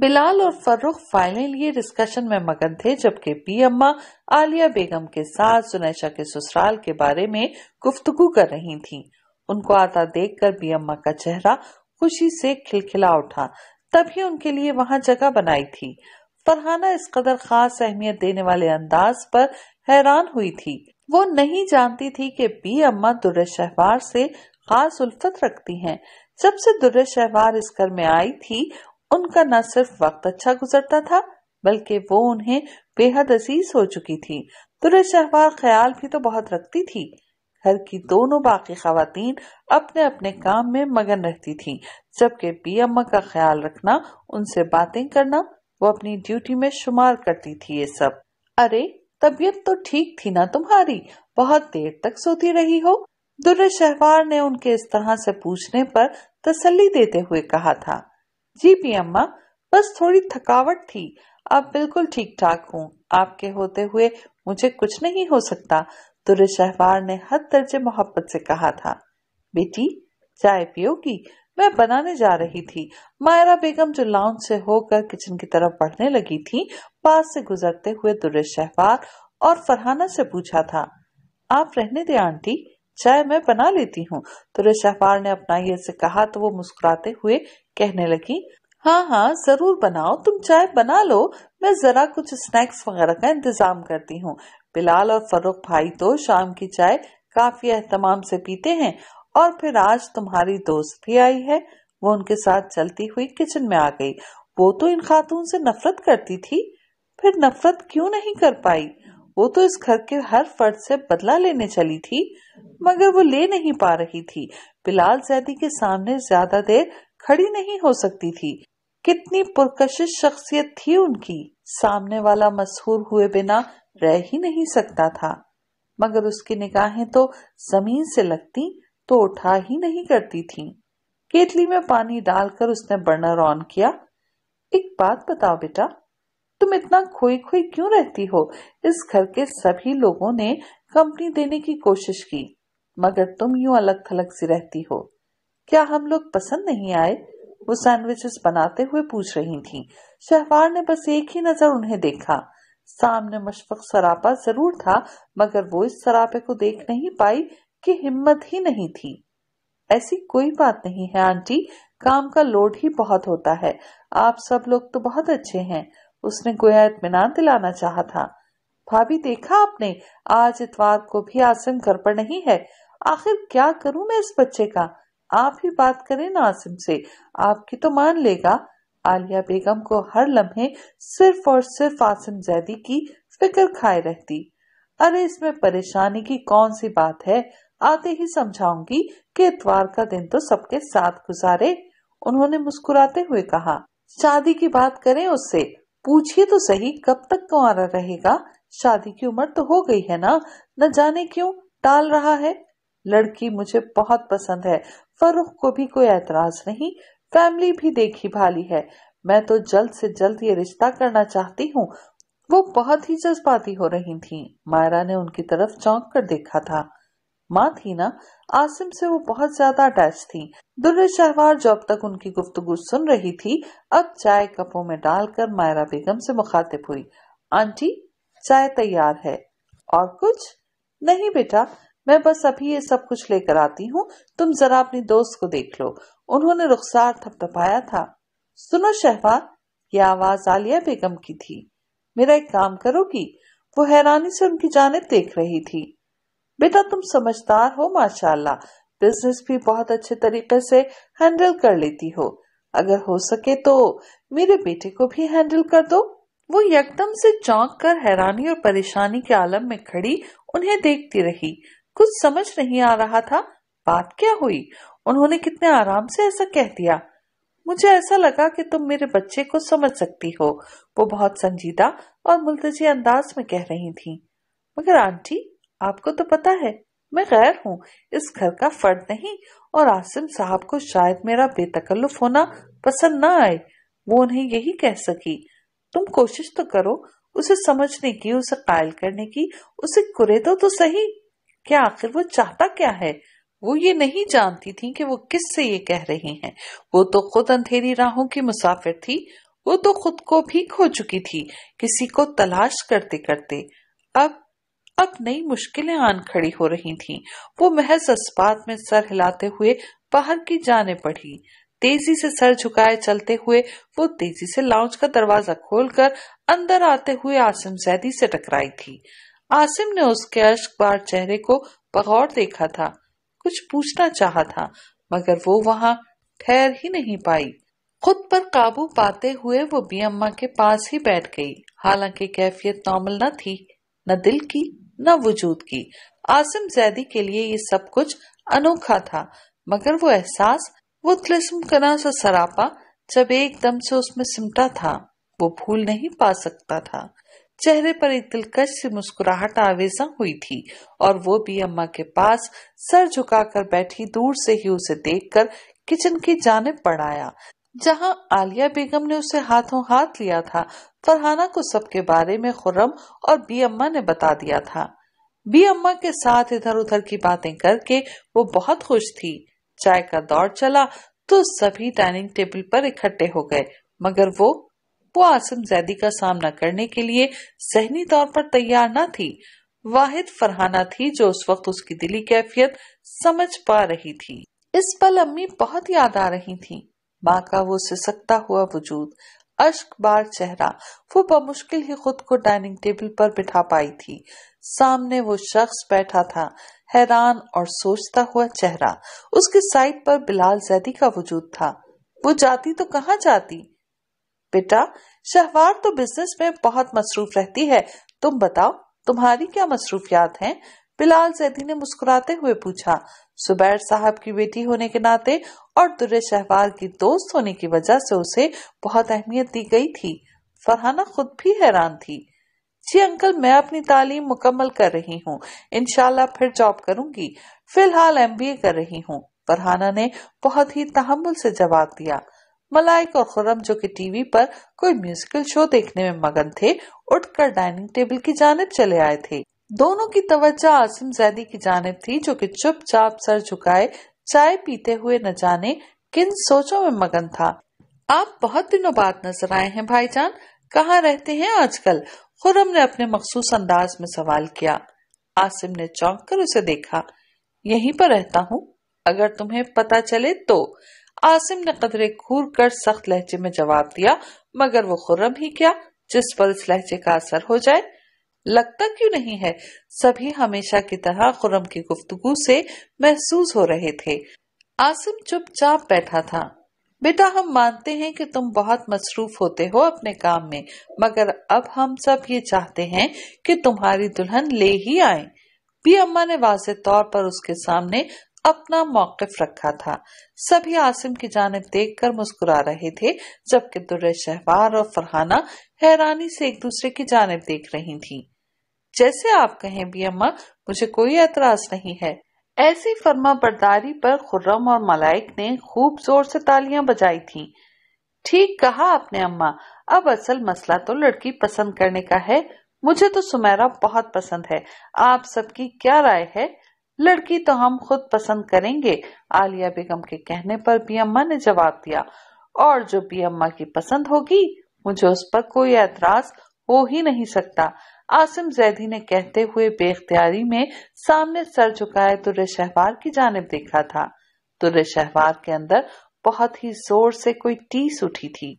बिलाल और फर्रुख फाइलें लिए डिस्कशन में मगन थे जबकि पी अम्मा आलिया बेगम के साथ सुनैशा के ससुराल के बारे में गुफ्तगु कर रही थीं। उनको आता देखकर पी अम्मा का चेहरा खुशी से खिलखिला उठा तभी उनके लिए वहां जगह बनाई थी फरहाना इस कदर खास अहमियत देने वाले अंदाज पर हैरान हुई थी वो नहीं जानती थी कि पी अम्मा दुर्र शहवार से खास उल्फत रखती हैं। जब से दुर्र शहवार इस घर में आई थी उनका न सिर्फ वक्त अच्छा गुजरता था बल्कि वो उन्हें बेहद अजीज हो चुकी थी तुरश शहबार ख्याल भी तो बहुत रखती थी घर की दोनों बाकी खातन अपने अपने काम में मगन रहती थी जबकि बी अम्मा का ख्याल रखना उनसे बातें करना वो अपनी ड्यूटी में शुमार करती थी ये सब अरे तबीयत तो ठीक थी ना तुम्हारी बहुत देर तक सोती रही हो दुर्र शहवार ने उनके इस तरह से पूछने पर तसल्ली देते हुए कहा था जी पी अम्मा बस थोड़ी थकावट थी अब बिल्कुल ठीक ठाक हूँ आपके होते हुए मुझे कुछ नहीं हो सकता तुरे शहवार ने हद दर्जे मोहब्बत से कहा था बेटी चाय पियोगी मैं बनाने जा रही थी मायरा बेगम जो लाउंज से होकर किचन की तरफ बढ़ने लगी थी पास से गुजरते हुए दुर्रे शहवार और फरहाना से पूछा था आप रहने दे आंटी चाय मैं बना लेती हूँ तुरे तो शहवार ने अपनाइए से कहा तो वो मुस्कुराते हुए कहने लगी हाँ हाँ जरूर बनाओ तुम चाय बना लो मैं जरा कुछ स्नैक्स वगैरह का इंतजाम करती हूँ बिलाल और फरुख भाई तो शाम की चाय काफी अहतमाम से पीते हैं और फिर आज तुम्हारी दोस्त भी आई है वो उनके साथ चलती हुई किचन में आ गई वो तो इन खातून से नफरत करती थी फिर नफरत क्यों नहीं कर पाई वो तो इस घर के हर फर्द से बदला लेने चली थी मगर वो ले नहीं पा रही थी बिलाल जैदी के सामने ज्यादा देर खड़ी नहीं हो सकती थी कितनी पुरकशिश शख्सियत थी उनकी सामने वाला मशहूर हुए बिना रह ही नहीं सकता था मगर उसकी निगाहें तो जमीन से लगती तो उठा ही नहीं करती थी केतली में पानी डालकर उसने बर्नर ऑन किया एक बात बताओ बेटा तुम इतना खोई खोई क्यों रहती हो इस घर के सभी लोगों ने कंपनी देने की कोशिश की मगर तुम यूं अलग थलग सी रहती हो क्या हम लोग पसंद नहीं आए वो सैंडविचेस बनाते हुए पूछ रही थी शहवार ने बस एक ही नजर उन्हें देखा सामने मशफक सरापा जरूर था मगर वो इस सरापे को देख नहीं पाई कि हिम्मत ही नहीं थी ऐसी कोई बात नहीं है आंटी काम का लोड ही बहुत होता है आप सब लोग तो बहुत अच्छे हैं उसने गोया इतमान दिलाना चाहा था भाभी देखा आपने आज इतवार को भी आसिम घर पर नहीं है आखिर क्या करूं मैं इस बच्चे का आप ही बात करें ना आसिम से आपकी तो मान लेगा आलिया बेगम को हर लम्हे सिर्फ और सिर्फ आसिम जैदी की फिक्र खाए रहती अरे इसमें परेशानी की कौन सी बात है आते ही समझाऊंगी कि इतवार का दिन तो सबके साथ गुजारे उन्होंने मुस्कुराते हुए कहा शादी की बात करें उससे पूछिए तो सही कब तक तुम्हारा तो रहेगा शादी की उम्र तो हो गई है ना न जाने क्यों टाल रहा है लड़की मुझे बहुत पसंद है फरुख को भी कोई एतराज नहीं फैमिली भी देखी भाली है मैं तो जल्द से जल्द ये रिश्ता करना चाहती हूँ वो बहुत ही जज्बाती हो रही थी मायरा ने उनकी तरफ चौंक कर देखा था माँ थी ना आसिम से वो बहुत ज्यादा अटैच थी दुल्हे शहवार जो अब तक उनकी गुफ्तगु सुन रही थी अब चाय कपों में डालकर मायरा बेगम से मुखातिब हुई आंटी चाय तैयार है और कुछ नहीं बेटा मैं बस अभी ये सब कुछ लेकर आती हूँ तुम जरा अपनी दोस्त को देख लो उन्होंने रुखसार थपथपाया था सुनो शहवार ये आवाज आलिया बेगम की थी मेरा एक काम करोगी वो हैरानी से उनकी जानब देख रही थी बेटा तुम समझदार हो माशाल्लाह बिजनेस भी बहुत अच्छे तरीके से हैंडल कर लेती हो अगर हो सके तो मेरे बेटे को भी हैंडल कर दो वो यकदम से चौंक कर हैरानी और परेशानी के आलम में खड़ी उन्हें देखती रही कुछ समझ नहीं आ रहा था बात क्या हुई उन्होंने कितने आराम से ऐसा कह दिया मुझे ऐसा लगा कि तुम मेरे बच्चे को समझ सकती हो वो बहुत संजीदा और मुलतजी अंदाज में कह रही थी मगर आंटी आपको तो पता है मैं गैर हूँ इस घर का फर्द नहीं और आसिम साहब को शायद मेरा बेतकल्लुफ होना पसंद ना आए वो उन्हें यही कह सकी तुम कोशिश तो करो उसे समझने की उसे कायल करने की उसे कुरे दो तो सही क्या आखिर वो चाहता क्या है वो ये नहीं जानती थी कि वो किस से ये कह रही हैं। वो तो खुद अंधेरी राहों की मुसाफिर थी वो तो खुद को भी खो चुकी थी किसी को तलाश करते करते अब अब नई मुश्किलें आन खड़ी हो रही थीं। वो महज अस्पात में सर हिलाते हुए बाहर की जाने पड़ी तेजी से सर झुकाए चलते हुए वो तेजी से लाउंज का दरवाजा खोलकर अंदर आते हुए आसिम जैदी से टकराई थी आसिम ने उसके अश्कबार चेहरे को बगौर देखा था कुछ पूछना चाहा था मगर वो वहाँ ठहर ही नहीं पाई खुद पर काबू पाते हुए वो बी अम्मा के पास ही बैठ गई हालांकि कैफियत नॉर्मल न थी न दिल की न वजूद की आसिम जैदी के लिए ये सब कुछ अनोखा था मगर वो एहसास वो तिलस्म कना सा सरापा जब एकदम से उसमें सिमटा था वो भूल नहीं पा सकता था चेहरे पर एक दिलकश सी मुस्कुराहट आवेजा हुई थी और वो भी अम्मा के पास सर झुकाकर बैठी दूर से ही उसे देखकर किचन की जानब पड़ाया जहाँ आलिया बेगम ने उसे हाथों हाथ लिया था फरहाना को सबके बारे में खुर्रम और बी अम्मा ने बता दिया था बी अम्मा के साथ इधर उधर की बातें करके वो बहुत खुश थी चाय का दौर चला तो सभी डाइनिंग टेबल पर इकट्ठे हो गए मगर वो वो आसिम जैदी का सामना करने के लिए जहनी तौर पर तैयार न थी वाहिद फरहाना थी जो उस वक्त उसकी दिली कैफियत समझ पा रही थी इस पल अम्मी बहुत याद आ रही थी माँ का वो सिसकता हुआ वजूद बार चेहरा वो बमुश्किल ही खुद को डाइनिंग टेबल पर बिठा पाई थी सामने वो शख्स बैठा था हैरान और सोचता हुआ चेहरा उसके साइड पर बिलाल जैदी का वजूद था वो जाती तो कहाँ जाती बेटा शहवार तो बिजनेस में बहुत मसरूफ रहती है तुम बताओ तुम्हारी क्या मसरूफियात हैं बिलाल सैदी ने मुस्कुराते हुए पूछा सुबैर साहब की बेटी होने के नाते और दुर्र शहवाल की दोस्त होने की वजह से उसे बहुत अहमियत दी गई थी फरहाना खुद भी हैरान थी जी अंकल मैं अपनी तालीम मुकम्मल कर रही हूँ इनशाला फिर जॉब करूंगी फिलहाल ए कर रही हूँ फरहाना ने बहुत ही तहमुल से जवाब दिया मलाइक और खुरम जो कि टीवी पर कोई म्यूजिकल शो देखने में मगन थे उठकर डाइनिंग टेबल की जानब चले आए थे दोनों की तवज्जो आसिम जैदी की जानब थी जो कि चुपचाप सर झुकाए चाय पीते हुए न जाने किन सोचों में मगन था आप बहुत दिनों बाद नजर आए हैं भाईजान कहाँ रहते हैं आजकल खुरम ने अपने मखसूस अंदाज में सवाल किया आसिम ने चौंक कर उसे देखा यहीं पर रहता हूँ अगर तुम्हें पता चले तो आसिम ने कदरे घूर कर सख्त लहजे में जवाब दिया मगर वो खुरम ही क्या जिस पर इस लहजे का असर हो जाए लगता क्यों नहीं है सभी हमेशा की तरह खुरम की गुफ्तगु से महसूस हो रहे थे आसिम चुपचाप बैठा था बेटा हम मानते हैं कि तुम बहुत मसरूफ होते हो अपने काम में मगर अब हम सब ये चाहते हैं कि तुम्हारी दुल्हन ले ही आए भी अम्मा ने वाजे तौर पर उसके सामने अपना मौकफ रखा था सभी आसिम की जानब देखकर मुस्कुरा रहे थे जबकि दुर्र शहवार और फरहाना हैरानी से एक दूसरे की जानब देख रही थीं। जैसे आप कहें भी अम्मा मुझे कोई एतराज नहीं है ऐसी फर्मा बरदारी पर खुर्रम और मलाइक ने खूब जोर से तालियां बजाई थीं। ठीक कहा आपने अम्मा अब असल मसला तो लड़की पसंद करने का है मुझे तो सुमेरा बहुत पसंद है आप सबकी क्या राय है लड़की तो हम खुद पसंद करेंगे आलिया बेगम के कहने पर भी अम्मा ने जवाब दिया और जो भी अम्मा की पसंद होगी मुझे उस पर कोई एतराज हो ही नहीं सकता आसिम जैदी ने कहते हुए बेख्तियारी में सामने सर झुकाए तो शहवार की जानब देखा था तो शहवार के अंदर बहुत ही जोर से कोई टीस उठी थी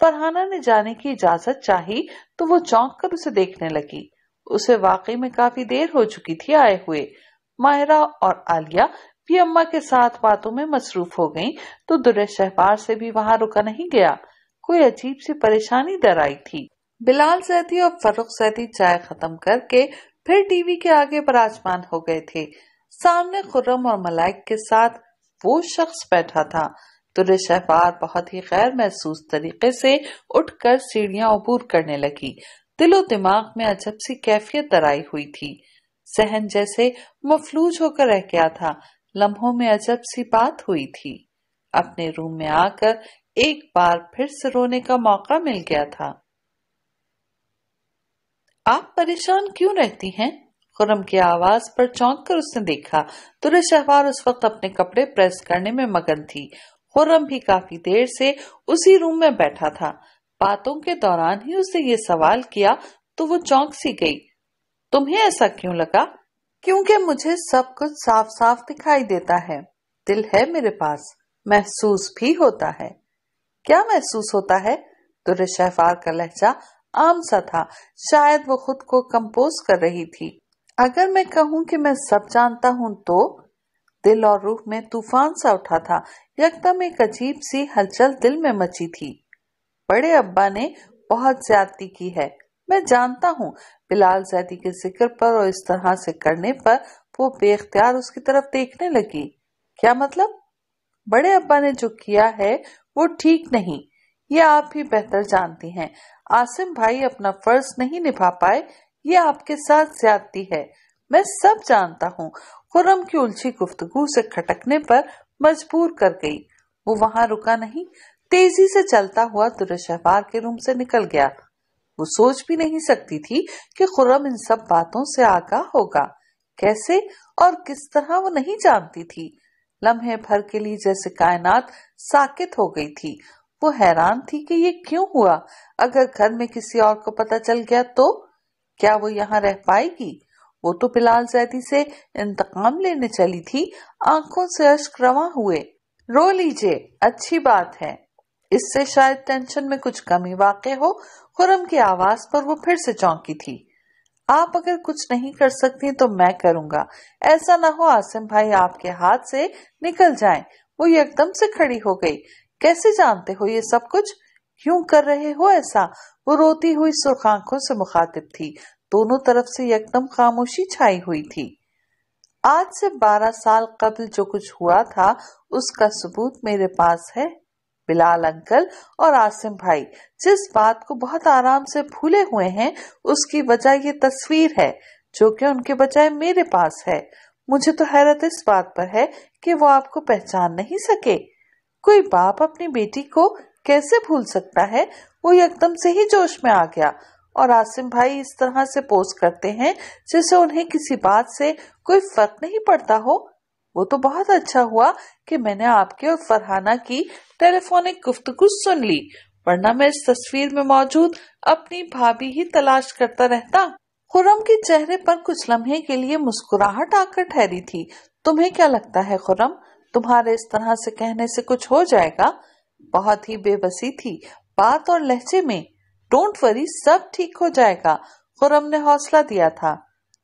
फरहाना ने जाने की इजाजत चाही तो वो चौंक कर उसे देखने लगी उसे वाकई में काफी देर हो चुकी थी आए हुए मायरा और आलिया भी अम्मा के साथ बातों में मसरूफ हो गईं, तो शहबार से भी वहां रुका नहीं गया कोई अजीब सी परेशानी डर आई थी बिलाल सैदी और फरुख सैदी चाय खत्म करके फिर टीवी के आगे बराजमान हो गए थे सामने खुर्रम और मलाइक के साथ वो शख्स बैठा था तुर शहबार बहुत ही गैर महसूस तरीके से उठकर सीढ़ियां अबूर करने लगी दिलो दिमाग में अजब सी कैफियत दराई हुई थी सहन जैसे मफलूज होकर रह गया था लम्हों में अजब सी बात हुई थी अपने रूम में आकर एक बार फिर से रोने का मौका मिल गया था आप परेशान क्यों रहती हैं खुरम की आवाज पर चौंक कर उसने देखा तुरे शहवार उस वक्त अपने कपड़े प्रेस करने में मगन थी खुरम भी काफी देर से उसी रूम में बैठा था बातों के दौरान ही उसने ये सवाल किया तो वो चौंक सी गई तुम्हें ऐसा क्यों लगा क्योंकि मुझे सब कुछ साफ साफ दिखाई देता है दिल है मेरे पास महसूस भी होता है क्या महसूस होता है तुरे शहवार का लहजा आम सा था शायद वो खुद को कंपोज कर रही थी अगर मैं कहूं कि मैं सब जानता हूं तो दिल और रूह में तूफान सा उठा था यकदम एक अजीब सी हलचल दिल में मची थी बड़े अब्बा ने बहुत ज्यादती की है मैं जानता हूँ बिलाल जैदी के जिक्र पर और इस तरह से करने पर वो बेख्तियार उसकी तरफ देखने लगी क्या मतलब बड़े अब्बा ने जो किया है वो ठीक नहीं ये आप ही बेहतर जानती हैं आसिम भाई अपना फर्ज नहीं निभा पाए ये आपके साथ ज्यादती है मैं सब जानता हूँ खुरम की उलझी गुफ्तगु से खटकने पर मजबूर कर गई वो वहाँ रुका नहीं तेजी से चलता हुआ दुरशहवार के रूम से निकल गया वो सोच भी नहीं सकती थी कि खुरम इन सब बातों से आगाह होगा कैसे और किस तरह वो नहीं जानती थी लम्हे भर के लिए जैसे कायनात साकित हो गई थी वो हैरान थी कि ये क्यों हुआ अगर घर में किसी और को पता चल गया तो क्या वो यहाँ रह पाएगी वो तो बिलाल जैदी से इंतकाम लेने चली थी आंखों से अश्क रवा हुए रो लीजिए अच्छी बात है इससे शायद टेंशन में कुछ कमी वाकई हो खुरम की आवाज पर वो फिर से चौंकी थी आप अगर कुछ नहीं कर सकती तो मैं करूंगा ऐसा ना हो आसिम भाई आपके हाथ से निकल जाए वो एकदम से खड़ी हो गई कैसे जानते हो ये सब कुछ क्यों कर रहे हो ऐसा वो रोती हुई सुर्ख आंखों से मुखातिब थी दोनों तरफ से यकदम खामोशी छाई हुई थी आज से बारह साल कबल जो कुछ हुआ था उसका सबूत मेरे पास है बिलाल अंकल और आसिम भाई जिस बात को बहुत आराम से भूले हुए हैं उसकी वजह ये तस्वीर है जो कि उनके बजाय मेरे पास है मुझे तो हैरत इस बात पर है कि वो आपको पहचान नहीं सके कोई बाप अपनी बेटी को कैसे भूल सकता है वो एकदम से ही जोश में आ गया और आसिम भाई इस तरह से पोस्ट करते हैं जैसे उन्हें किसी बात से कोई फर्क नहीं पड़ता हो वो तो बहुत अच्छा हुआ कि मैंने आपके और फरहाना की टेलीफोनिक गुफ्तगु सुन ली वरना मैं इस तस्वीर में मौजूद अपनी भाभी ही तलाश करता रहता खुरम के चेहरे पर कुछ लम्हे के लिए मुस्कुराहट आकर ठहरी थी तुम्हें क्या लगता है खुरम तुम्हारे इस तरह से कहने से कुछ हो जाएगा बहुत ही बेबसी थी बात और लहजे में डोंट वरी सब ठीक हो जाएगा खुरम ने हौसला दिया था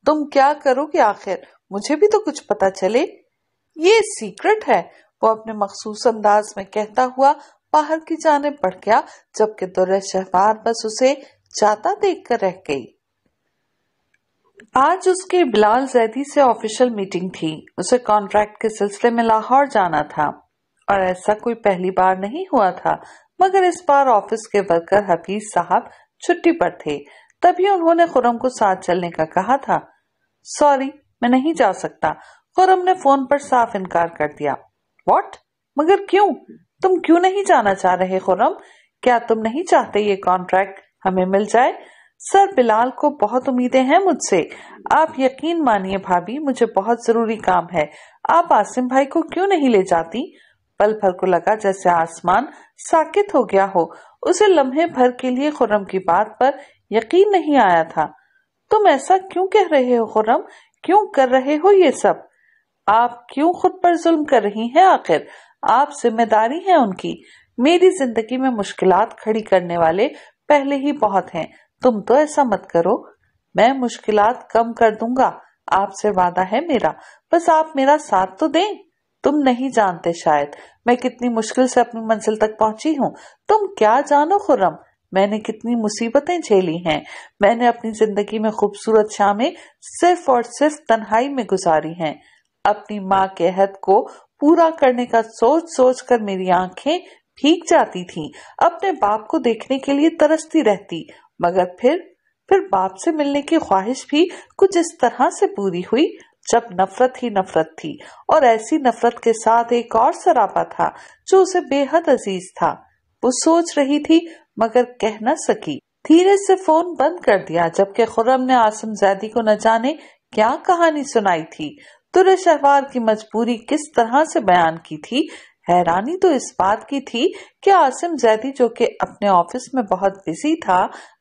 तुम क्या करोगे आखिर मुझे भी तो कुछ पता चले ये सीक्रेट है वो अपने मखसूस अंदाज में कहता हुआ बाहर की जाने पड़ गया जबकि दुर्र शहबार बस उसे जाता देखकर रह गई आज उसके बिलाल जैदी से ऑफिशियल मीटिंग थी उसे कॉन्ट्रैक्ट के सिलसिले में लाहौर जाना था और ऐसा कोई पहली बार नहीं हुआ था मगर इस बार ऑफिस के वर्कर हफीज साहब छुट्टी पर थे तभी उन्होंने खुरम को साथ चलने का कहा था सॉरी मैं नहीं जा सकता खुरम ने फोन पर साफ इनकार कर दिया वॉट मगर क्यों तुम क्यों नहीं जाना चाह रहे खुरम क्या तुम नहीं चाहते ये कॉन्ट्रैक्ट हमें मिल जाए सर बिलाल को बहुत उम्मीदें हैं मुझसे आप यकीन मानिए भाभी मुझे बहुत जरूरी काम है आप आसिम भाई को क्यों नहीं ले जाती पल भर को लगा जैसे आसमान साकित हो गया हो उसे लम्हे भर के लिए खुर्रम की बात पर यकीन नहीं आया था तुम ऐसा क्यों कह रहे हो खुर्रम क्यों कर रहे हो ये सब आप क्यों खुद पर जुल्म कर रही हैं आखिर आप जिम्मेदारी हैं उनकी मेरी जिंदगी में मुश्किलात खड़ी करने वाले पहले ही बहुत हैं तुम तो ऐसा मत करो मैं मुश्किलात कम कर दूंगा आपसे वादा है मेरा बस आप मेरा साथ तो दें तुम नहीं जानते शायद मैं कितनी मुश्किल से अपनी मंजिल तक पहुंची हूँ तुम क्या जानो खुर्रम मैंने कितनी मुसीबतें झेली हैं मैंने अपनी जिंदगी में खूबसूरत शामें सिर्फ और सिर्फ तन्हाई में गुजारी हैं अपनी माँ के हद को पूरा करने का सोच सोच कर मेरी आंखें भीग जाती थीं। अपने बाप को देखने के लिए तरसती रहती मगर फिर फिर बाप से मिलने की ख्वाहिश भी कुछ इस तरह से पूरी हुई जब नफरत ही नफरत थी और ऐसी नफरत के साथ एक और सरापा था जो उसे बेहद अजीज था वो सोच रही थी मगर कह न सकी धीरे से फोन बंद कर दिया जबकि खुरम ने आसम जैदी को न जाने क्या कहानी सुनाई थी तुरे शहवार की मजबूरी किस तरह से बयान की थी हैरानी तो इस बात की थी कि आसिम जैदी जो कि अपने ऑफिस में बहुत बिजी था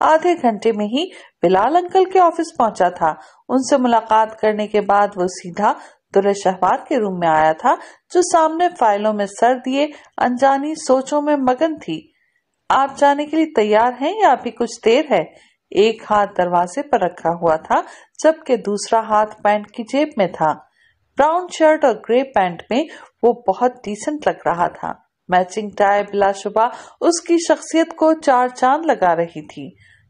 आधे घंटे में ही बिलाल अंकल के ऑफिस पहुंचा था उनसे मुलाकात करने के बाद वो सीधा दुल्हे शहबाज के रूम में आया था जो सामने फाइलों में सर दिए अनजानी सोचों में मगन थी आप जाने के लिए तैयार हैं या अभी कुछ देर है एक हाथ दरवाजे पर रखा हुआ था जबकि दूसरा हाथ पैंट की जेब में था ब्राउन शर्ट और ग्रे पैंट में वो बहुत डिसेंट लग रहा था मैचिंग टाई बिलाशुबा उसकी शख्सियत को चार चांद लगा रही थी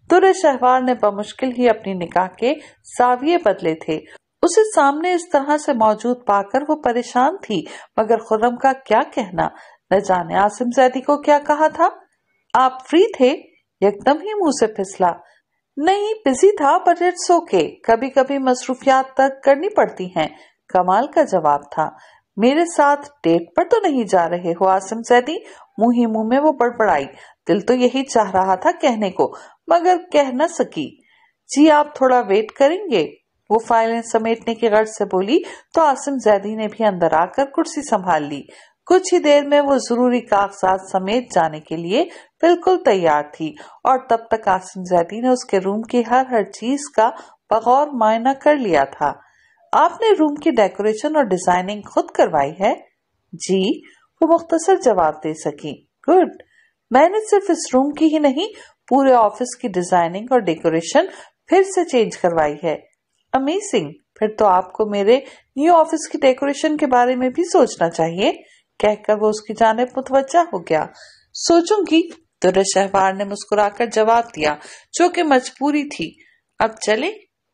तुरे शहवार ने बमुश्किल ही अपनी निकाह के साविये बदले थे उसे सामने इस तरह से मौजूद पाकर वो परेशान थी मगर खुर्रम का क्या कहना न जाने आसिम जैदी को क्या कहा था आप फ्री थे एकदम ही मुंह से फिसला नहीं बिजी था बट इट्स ओके कभी कभी मसरूफियात तक करनी पड़ती हैं कमाल का जवाब था मेरे साथ डेट पर तो नहीं जा रहे हो आसिम सैदी मुंह ही मुंह में वो बड़बड़ाई दिल तो यही चाह रहा था कहने को मगर कह न सकी जी आप थोड़ा वेट करेंगे वो फाइलें समेटने की गर्ज से बोली तो आसिम जैदी ने भी अंदर आकर कुर्सी संभाल ली कुछ ही देर में वो जरूरी कागजात समेत जाने के लिए बिल्कुल तैयार थी और तब तक आसिम जैदी ने उसके रूम की हर हर चीज का बगौर मायना कर लिया था आपने रूम की डेकोरेशन और डिजाइनिंग खुद करवाई है जी वो मुख्तसर जवाब दे सकी गुड मैंने सिर्फ इस रूम की ही नहीं पूरे ऑफिस की डिजाइनिंग और डेकोरेशन फिर से चेंज करवाई है अमेजिंग फिर तो आपको मेरे न्यू ऑफिस की डेकोरेशन के बारे में भी सोचना चाहिए कहकर वो उसकी जानब मुतवजा हो गया सोचूंगी तो शहवार ने मुस्कुराकर जवाब दिया जो कि मजबूरी थी अब चले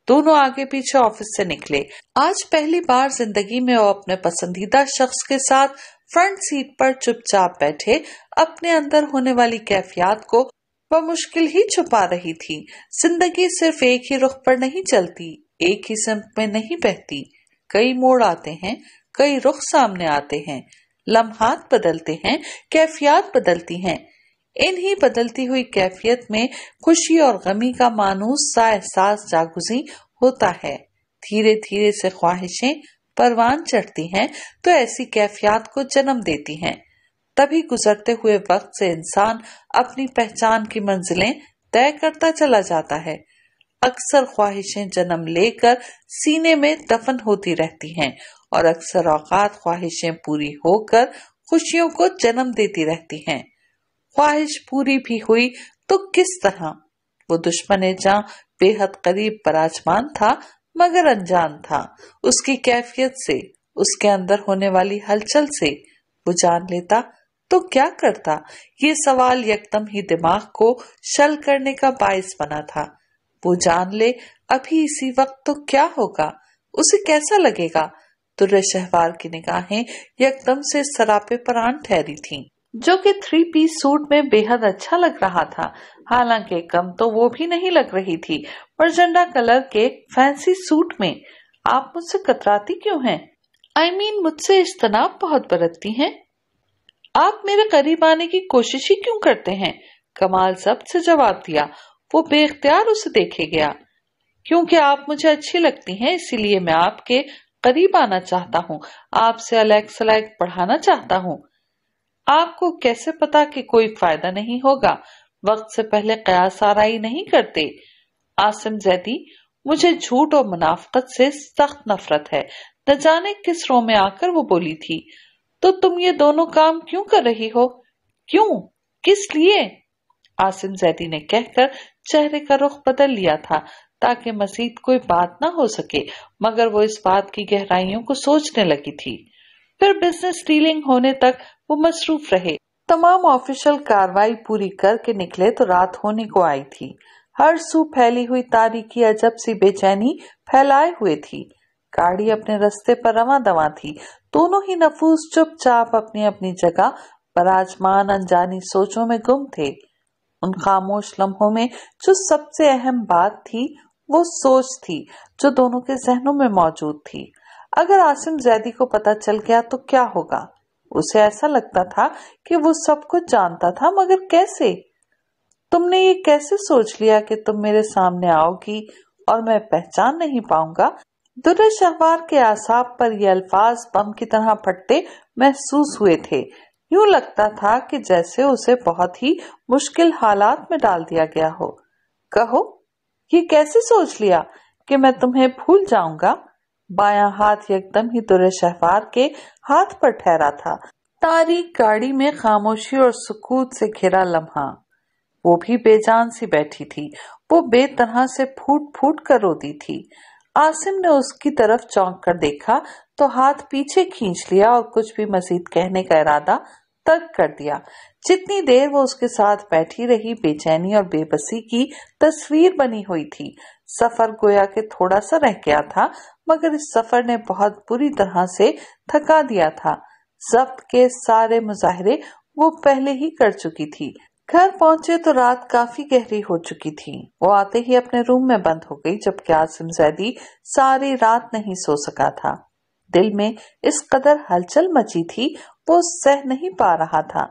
दोनों आगे पीछे ऑफिस से निकले आज पहली बार जिंदगी में वो अपने पसंदीदा शख्स के साथ फ्रंट सीट पर चुपचाप बैठे अपने अंदर होने वाली कैफियत को वह मुश्किल ही छुपा रही थी जिंदगी सिर्फ एक ही रुख पर नहीं चलती एक ही सिमत में नहीं बहती कई मोड़ आते हैं कई रुख सामने आते हैं लम्हात बदलते हैं कैफियत बदलती हैं इन ही बदलती हुई कैफियत में खुशी और गमी का मानूस सा एहसास जागुजी होता है धीरे धीरे से ख्वाहिशें परवान चढ़ती हैं तो ऐसी कैफियत को जन्म देती हैं तभी गुजरते हुए वक्त से इंसान अपनी पहचान की मंजिलें तय करता चला जाता है अक्सर ख्वाहिशें जन्म लेकर सीने में दफन होती रहती हैं और अक्सर औकात ख्वाहिशें पूरी होकर खुशियों को जन्म देती रहती हैं ख्वाहिश पूरी भी हुई तो किस तरह वो दुश्मन जहाँ बेहद करीब बराजमान था मगर अनजान था उसकी कैफियत से उसके अंदर होने वाली हलचल से वो जान लेता तो क्या करता ये सवाल यकदम ही दिमाग को शल करने का बायस बना था वो जान ले अभी इसी वक्त तो क्या होगा उसे कैसा लगेगा तुर्रे शहवार की निगाहें यकदम से सरापे पर आन ठहरी थीं। जो कि थ्री पीस सूट में बेहद अच्छा लग रहा था हालांकि कम तो वो भी नहीं लग रही थी पर झंडा कलर के फैंसी सूट में आप मुझसे कतराती क्यों हैं? आई I मीन mean, मुझसे इज्तनाब बहुत बरतती हैं। आप मेरे करीब आने की कोशिश ही क्यों करते हैं कमाल जब्त से जवाब दिया वो बेख्तियार उसे देखे गया क्योंकि आप मुझे अच्छी लगती हैं इसीलिए मैं आपके करीब आना चाहता हूँ आपसे अलग सलाइक पढ़ाना चाहता हूँ आपको कैसे पता कि कोई फायदा नहीं होगा वक्त से पहले कयास आरई नहीं करते आसिम जैदी मुझे झूठ और मुनाफ्त से सख्त नफरत है न जाने किस रो में आकर वो बोली थी तो तुम ये दोनों काम क्यों कर रही हो क्यों किस लिए आसिम जैदी ने कहकर चेहरे का रुख बदल लिया था ताकि मजीद कोई बात ना हो सके मगर वो इस बात की गहराइयों को सोचने लगी थी फिर बिजनेस डीलिंग होने तक वो मसरूफ रहे तमाम ऑफिशियल कार्रवाई पूरी करके निकले तो रात होने को आई थी हर सू फैली हुई तारीखी अजब सी बेचैनी फैलाए हुए थी गाड़ी अपने रस्ते पर रवा दवा थी दोनों ही नफूस चुपचाप अपनी अपनी जगह बराजमान अनजानी सोचों में गुम थे उन खामोश लम्हों में जो सबसे अहम बात थी वो सोच थी जो दोनों के जहनों में मौजूद थी अगर आसिम जैदी को पता चल गया तो क्या होगा उसे ऐसा लगता था कि वो सब कुछ जानता था मगर कैसे तुमने ये कैसे सोच लिया कि तुम मेरे सामने आओगी और मैं पहचान नहीं पाऊंगा दुर्र शहवार के आसाब पर ये अल्फाज बम की तरह फटते महसूस हुए थे यूं लगता था कि जैसे उसे बहुत ही मुश्किल हालात में डाल दिया गया हो कहो ये कैसे सोच लिया कि मैं तुम्हें भूल जाऊंगा बायां हाथ एकदम ही दुर शहवार के हाथ पर ठहरा था तारीख गाड़ी में खामोशी और सुकूत से घिरा लम्हा वो भी बेजान सी बैठी थी वो बेतरह से फूट फूट कर रोती थी आसिम ने उसकी तरफ चौंक कर देखा तो हाथ पीछे खींच लिया और कुछ भी मजीद कहने का इरादा तर्क कर दिया जितनी देर वो उसके साथ बैठी रही बेचैनी और बेबसी की तस्वीर बनी हुई थी सफर गोया के थोड़ा सा रह गया था मगर इस सफर ने बहुत बुरी तरह से थका दिया था जब्त के सारे मुजाहरे वो पहले ही कर चुकी थी घर पहुंचे तो रात काफी गहरी हो चुकी थी वो आते ही अपने रूम में बंद हो गई जबकि आसिम जैदी सारी रात नहीं सो सका था दिल में इस कदर हलचल मची थी वो सह नहीं पा रहा था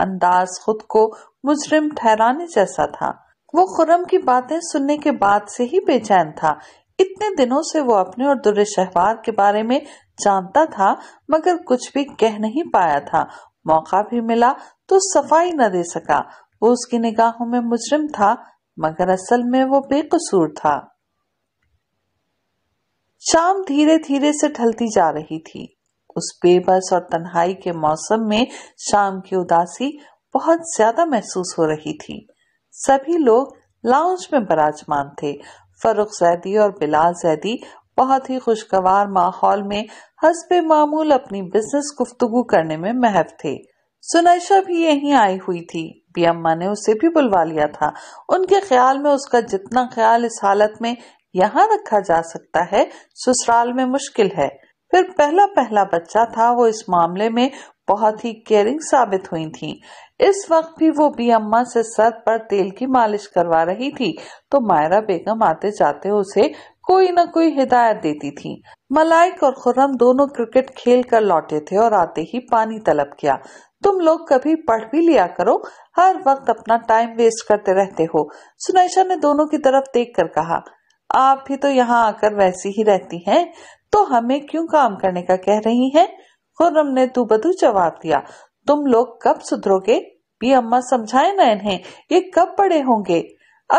अंदाज खुद को मुजरिम ठहराने जैसा था वो खुरम की बातें सुनने के बाद से ही बेचैन था इतने दिनों से वो अपने और दुर्रे शहवार के बारे में जानता था मगर कुछ भी कह नहीं पाया था मौका भी मिला तो सफाई न दे सका वो उसकी निगाहों में मुजरिम था मगर असल में वो बेकसूर था शाम धीरे धीरे से ढलती जा रही थी उस बेबस और तन्हाई के मौसम में शाम की उदासी बहुत ज्यादा महसूस हो रही थी सभी लोग लाउंज में बराजमान थे फरुख सैदी और बिलाल सैदी बहुत ही खुशगवार माहौल में हसब मामूल अपनी बिजनेस गुफ्तगु करने में महव थे सुनैशा भी यहीं आई हुई थी बी अम्मा ने उसे भी बुलवा लिया था उनके ख्याल में उसका जितना ख्याल इस हालत में यहाँ रखा जा सकता है ससुराल में मुश्किल है फिर पहला पहला बच्चा था वो इस मामले में बहुत ही केयरिंग साबित हुई थी इस वक्त भी वो बी अम्मा से सर पर तेल की मालिश करवा रही थी तो मायरा बेगम आते जाते उसे कोई न कोई हिदायत देती थी मलाइक और खुर्रम दोनों क्रिकेट खेल कर लौटे थे और आते ही पानी तलब किया तुम लोग कभी पढ़ भी लिया करो हर वक्त अपना टाइम वेस्ट करते रहते हो सुनैशा ने दोनों की तरफ देख कर कहा आप भी तो यहाँ आकर वैसी ही रहती हैं तो हमें क्यों काम करने का कह रही हैं खुर्रम ने तू बदू जवाब दिया तुम लोग कब सुधरोगे बी अम्मा समझाए ना इन्हें ये कब बड़े होंगे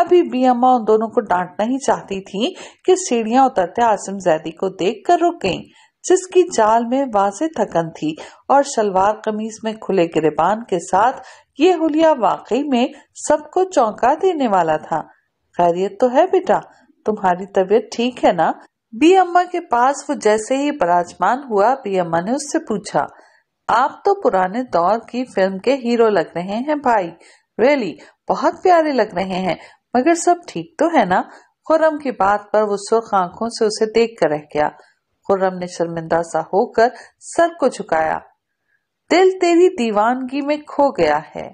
अभी बी अम्मा उन दोनों को डांटना ही चाहती थी कि सीढ़ियां उतरते आसिम जैदी को देख कर रुक गई जिसकी चाल में वाजे थकन थी और शलवार कमीज में खुले गिरबान के साथ ये हुलिया वाकई में सबको चौंका देने वाला था खैरियत तो है बेटा तुम्हारी तबीयत ठीक है ना बी अम्मा के पास वो जैसे ही बराजमान हुआ बी अम्मा ने उससे पूछा आप तो पुराने दौर की फिल्म के हीरो लग रहे हैं भाई रियली बहुत प्यारे लग रहे हैं मगर सब ठीक तो है ना खुर्रम की बात पर वो सुर्ख आंखों से उसे देख कर रह गया खुर्रम ने शर्मिंदा सा होकर सर को झुकाया दिल तेरी दीवानगी में खो गया है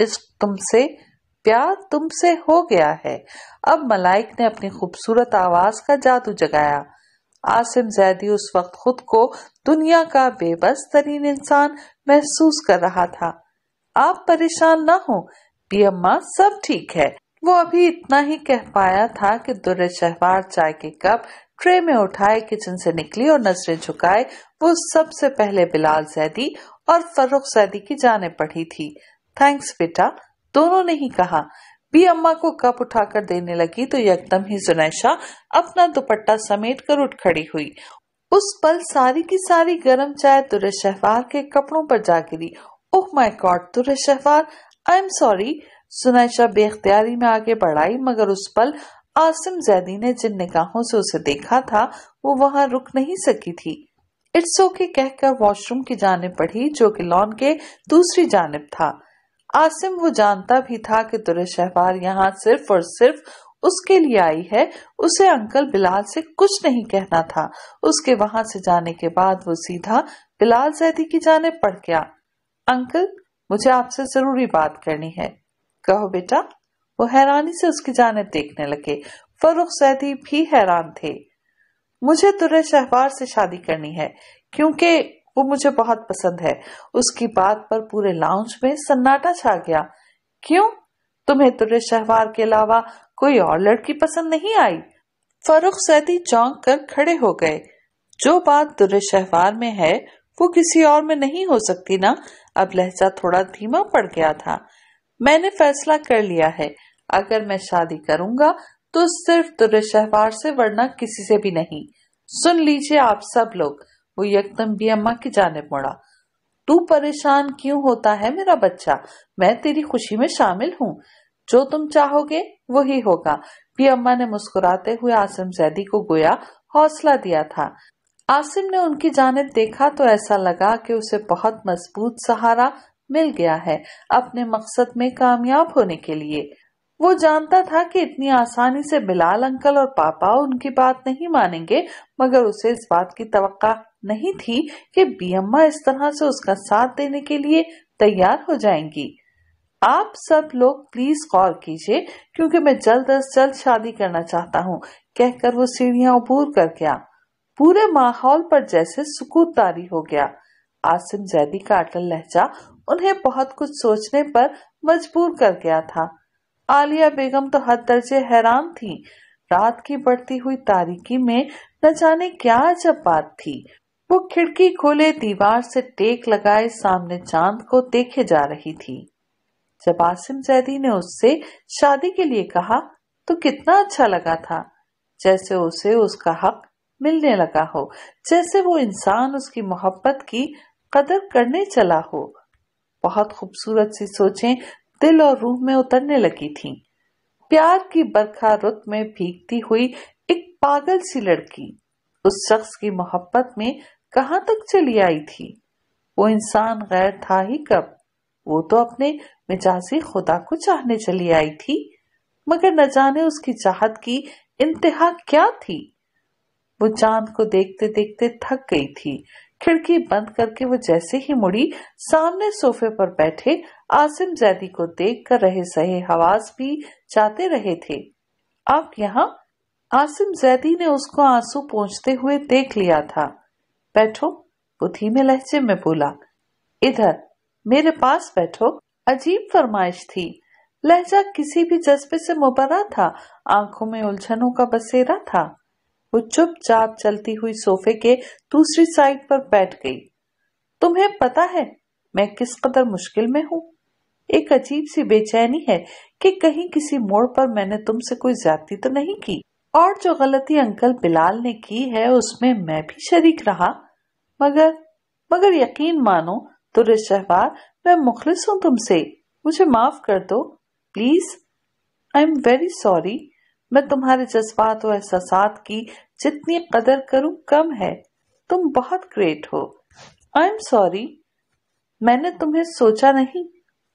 इस तुमसे प्यार तुमसे हो गया है अब मलाइक ने अपनी खूबसूरत आवाज का जादू जगाया आसिम जैदी उस वक्त खुद को दुनिया का बेबस तरीन इंसान महसूस कर रहा था आप परेशान ना हो पी अम्मा सब ठीक है वो अभी इतना ही कह पाया था कि दुर्र शहवार चाय के कप ट्रे में उठाए किचन से निकली और नजरें झुकाए वो सबसे पहले बिलाल जैदी और फरुख सैदी की जाने पड़ी थी थैंक्स बेटा दोनों ने ही कहा भी अम्मा को कप उठाकर देने लगी तो यकदम ही जुनैशा अपना दुपट्टा समेट कर उठ खड़ी हुई उस पल सारी की सारी गर्म चाय तुरे शहवार के कपड़ों पर जा गिरी ओह my God Ture Shahwar I am sorry Sunaisha बेख्तियारी में आगे बढ़ाई मगर उस पल आसिम जैदी ने जिन निगाहों से उसे देखा था वो वहां रुक नहीं सकी थी इट्स ओके कहकर वॉशरूम की जानब पढ़ी जो कि लॉन के दूसरी जानब था आसिम वो जानता भी था कि तुरश शहबार यहाँ सिर्फ और सिर्फ उसके लिए आई है उसे अंकल बिलाल से कुछ नहीं कहना था उसके वहां से जाने के बाद वो सीधा बिलाल जैदी की जाने पड़ गया अंकल मुझे आपसे जरूरी बात करनी है कहो बेटा वो हैरानी से उसकी जाने देखने लगे फरुख सैदी भी हैरान थे मुझे तुरे शहबार से शादी करनी है क्योंकि वो मुझे बहुत पसंद है उसकी बात पर पूरे लाउंज में सन्नाटा छा गया क्यों तुम्हें तुर्रे तो शहवार के अलावा कोई और लड़की पसंद नहीं आई फरुख सैदी चौंक कर खड़े हो गए जो बात दुर्र तो शहवार में है वो किसी और में नहीं हो सकती ना अब लहजा थोड़ा धीमा पड़ गया था मैंने फैसला कर लिया है अगर मैं शादी करूंगा तो सिर्फ दुर्र तो शहवार से वरना किसी से भी नहीं सुन लीजिए आप सब लोग वो यकदम भी अम्मा की जाने पड़ा तू परेशान क्यों होता है मेरा बच्चा मैं तेरी खुशी में शामिल हूँ जो तुम चाहोगे वही होगा भी अम्मा ने मुस्कुराते हुए आसिम जैदी को गोया हौसला दिया था आसिम ने उनकी जानब देखा तो ऐसा लगा कि उसे बहुत मजबूत सहारा मिल गया है अपने मकसद में कामयाब होने के लिए वो जानता था कि इतनी आसानी से बिलाल अंकल और पापा उनकी बात नहीं मानेंगे मगर उसे इस बात की तवक्का नहीं थी कि बीअम्मा इस तरह से उसका साथ देने के लिए तैयार हो जाएंगी आप सब लोग प्लीज कॉल कीजिए क्योंकि मैं जल्द अज जल्द शादी करना चाहता हूँ कहकर वो सीढ़ियां उबूर कर गया पूरे माहौल पर जैसे सुकूत तारी हो गया आसिम जैदी का अटल लहजा उन्हें बहुत कुछ सोचने पर मजबूर कर गया था आलिया बेगम तो हद दर्जे हैरान थी रात की बढ़ती हुई तारीकी में न जाने क्या जब बात थी वो खिड़की खोले दीवार से टेक लगाए सामने चांद को देखे जा रही थी जब आसिम जैदी ने उससे शादी के लिए कहा तो कितना अच्छा लगा था जैसे उसे उसका हक मिलने लगा हो जैसे वो इंसान उसकी मोहब्बत की कदर करने चला हो बहुत खूबसूरत सी सोचें दिल और रूह में उतरने लगी थीं। प्यार की बरखा रुत में भीगती हुई एक पागल सी लड़की उस शख्स की मोहब्बत में कहां तक चली आई थी वो इंसान गैर था ही कब वो तो अपने मिजाजी खुदा को चाहने चली आई थी मगर न जाने उसकी चाहत की इंतहा क्या थी वो चांद को देखते देखते थक गई थी खिड़की बंद करके वो जैसे ही मुड़ी सामने सोफे पर बैठे आसिम जैदी को देख कर रहे सहे हवास भी जाते रहे थे अब यहाँ आसिम जैदी ने उसको आंसू पहुंचते हुए देख लिया था बैठो वो धीमे लहजे में बोला इधर मेरे पास बैठो अजीब फरमाइश थी लहजा किसी भी जज्बे से मुबरा था आंखों में उलझनों का बसेरा था वो चुपचाप चलती हुई सोफे के दूसरी साइड पर बैठ गई तुम्हें पता है मैं किस कदर मुश्किल में हूँ एक अजीब सी बेचैनी है कि कहीं किसी मोड़ पर मैंने तुमसे कोई ज्यादा तो नहीं की और जो गलती अंकल बिलाल ने की है उसमें मैं भी शरीक रहा मगर मगर यकीन मानो तो रिश्तेदार मैं मुखलिस हूँ तुमसे मुझे माफ कर दो please I am very sorry मैं तुम्हारे जज्बात और एहसास की जितनी कदर करूँ कम है तुम बहुत ग्रेट हो आई एम सॉरी मैंने तुम्हें सोचा नहीं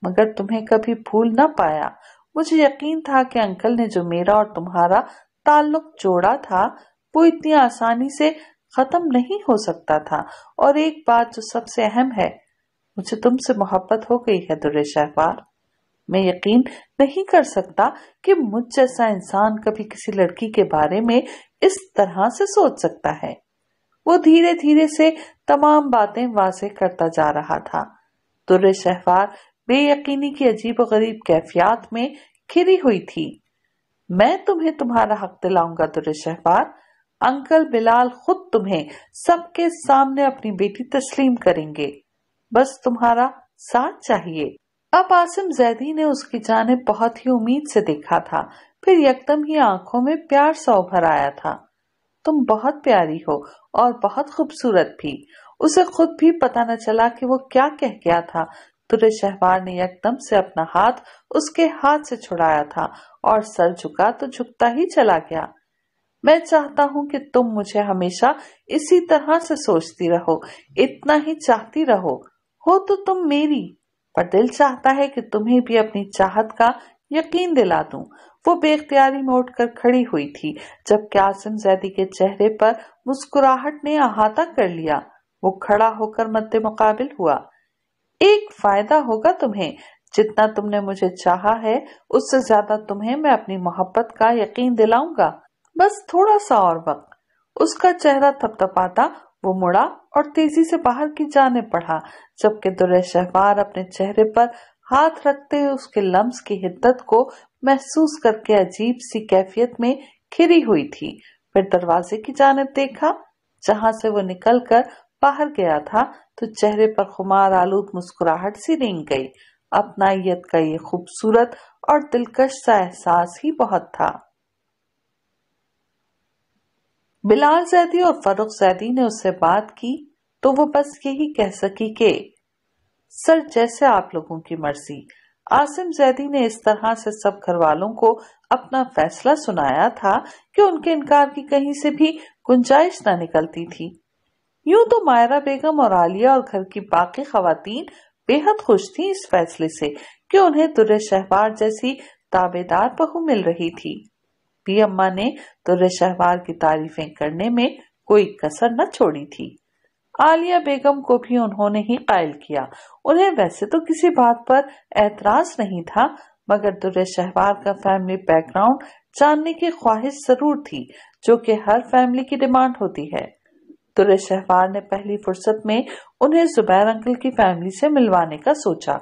मगर तुम्हें कभी भूल ना पाया मुझे यकीन था कि अंकल ने जो मेरा और तुम्हारा ताल्लुक जोड़ा था वो इतनी आसानी से खत्म नहीं हो सकता था और एक बात जो सबसे अहम है मुझे तुमसे मोहब्बत हो गई है दुर्रे शहबार मैं यकीन नहीं कर सकता कि मुझ जैसा इंसान कभी किसी लड़की के बारे में इस तरह से सोच सकता है वो धीरे धीरे से तमाम बातें वाजे करता जा रहा था दुर्रे शहबार बेयकीनी की अजीब गरीब कैफियात में खिरी हुई थी मैं तुम्हें तुम्हारा हक दिलाऊंगा दुरशहबार अंकल बिलाल खुद तुम्हें सबके सामने अपनी बेटी तस्लीम करेंगे बस तुम्हारा साथ चाहिए अब आसिम जैदी ने उसकी जाने बहुत ही उम्मीद से देखा था फिर यकदम ही आंखों में प्यार सा उभर आया था तुम बहुत प्यारी हो और बहुत खूबसूरत भी उसे खुद भी पता न चला कि वो क्या कह गया था तुरे शहवार ने यकदम से अपना हाथ उसके हाथ से छुड़ाया था और सर झुका तो झुकता ही चला गया मैं चाहता हूँ कि तुम मुझे हमेशा इसी तरह से सोचती रहो इतना ही चाहती रहो हो तो तुम मेरी पर दिल चाहता है कि तुम्हें भी अपनी चाहत का यकीन दिला दू वो बेख्तियारी में उठकर खड़ी हुई थी जब क्यासिम जैदी के चेहरे पर मुस्कुराहट ने अहाता कर लिया वो खड़ा होकर मद्दे मुकाबिल हुआ एक फायदा होगा तुम्हें जितना तुमने मुझे चाहा है उससे ज्यादा तुम्हें मैं अपनी मोहब्बत का यकीन दिलाऊंगा बस थोड़ा सा और वक्त उसका चेहरा थपथपाता वो मुड़ा और तेजी से बाहर की जाने पड़ा जबकि दुरे शहवार अपने चेहरे पर हाथ रखते हुए उसके लम्स की हिद्दत को महसूस करके अजीब सी कैफियत में खिरी हुई थी फिर दरवाजे की जानब देखा जहाँ से वो निकलकर बाहर गया था तो चेहरे पर खुमार आलूद मुस्कुराहट सी रेंग गई अपनाइत का ये खूबसूरत और दिलकश सा एहसास ही बहुत था बिलाल जैदी और फरुख जैदी ने उससे बात की तो वो बस यही कह सकी के सर जैसे आप लोगों की मर्जी आसिम जैदी ने इस तरह से सब घर वालों को अपना फैसला सुनाया था कि उनके इनकार की कहीं से भी गुंजाइश ना निकलती थी यूं तो मायरा बेगम और आलिया और घर की बाकी खातन बेहद खुश थी इस फैसले से कि उन्हें तुर्र शहबार जैसी ताबेदार बहू मिल रही थी भी अम्मा ने तुर्र शहबार की तारीफें करने में कोई कसर न छोड़ी थी आलिया बेगम को भी उन्होंने ही कायल किया उन्हें वैसे तो किसी बात पर एतराज नहीं था मगर दुर्र शहबार का फैमिली बैकग्राउंड जानने की ख्वाहिश जरूर थी जो कि हर फैमिली की डिमांड होती है तो शहवार ने पहली फुर्सत में उन्हें जुबैर अंकल की फैमिली से मिलवाने का सोचा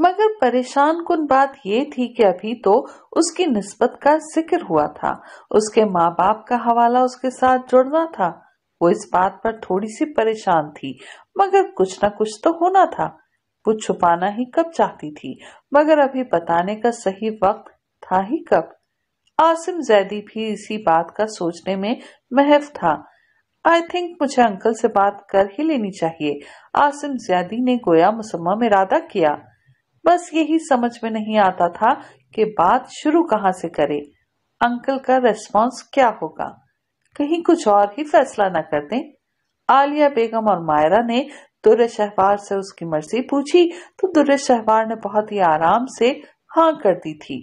मगर परेशान कुन बात यह थी कि अभी तो उसकी नस्बत का जिक्र हुआ था उसके माँ बाप का हवाला उसके साथ जुड़ना था वो इस बात पर थोड़ी सी परेशान थी मगर कुछ ना कुछ तो होना था वो छुपाना ही कब चाहती थी मगर अभी बताने का सही वक्त था ही कब आसिम जैदी भी इसी बात का सोचने में महफ था आई थिंक मुझे अंकल से बात कर ही लेनी चाहिए आसिम ज्यादी ने गोया मुसम्मा में इरादा किया बस यही समझ में नहीं आता था कि बात शुरू कहाँ से करे अंकल का रेस्पॉन्स क्या होगा कहीं कुछ और ही फैसला न कर दें आलिया बेगम और मायरा ने दुर्र शहवार से उसकी मर्जी पूछी तो दुर्र शहवार ने बहुत ही आराम से हाँ कर दी थी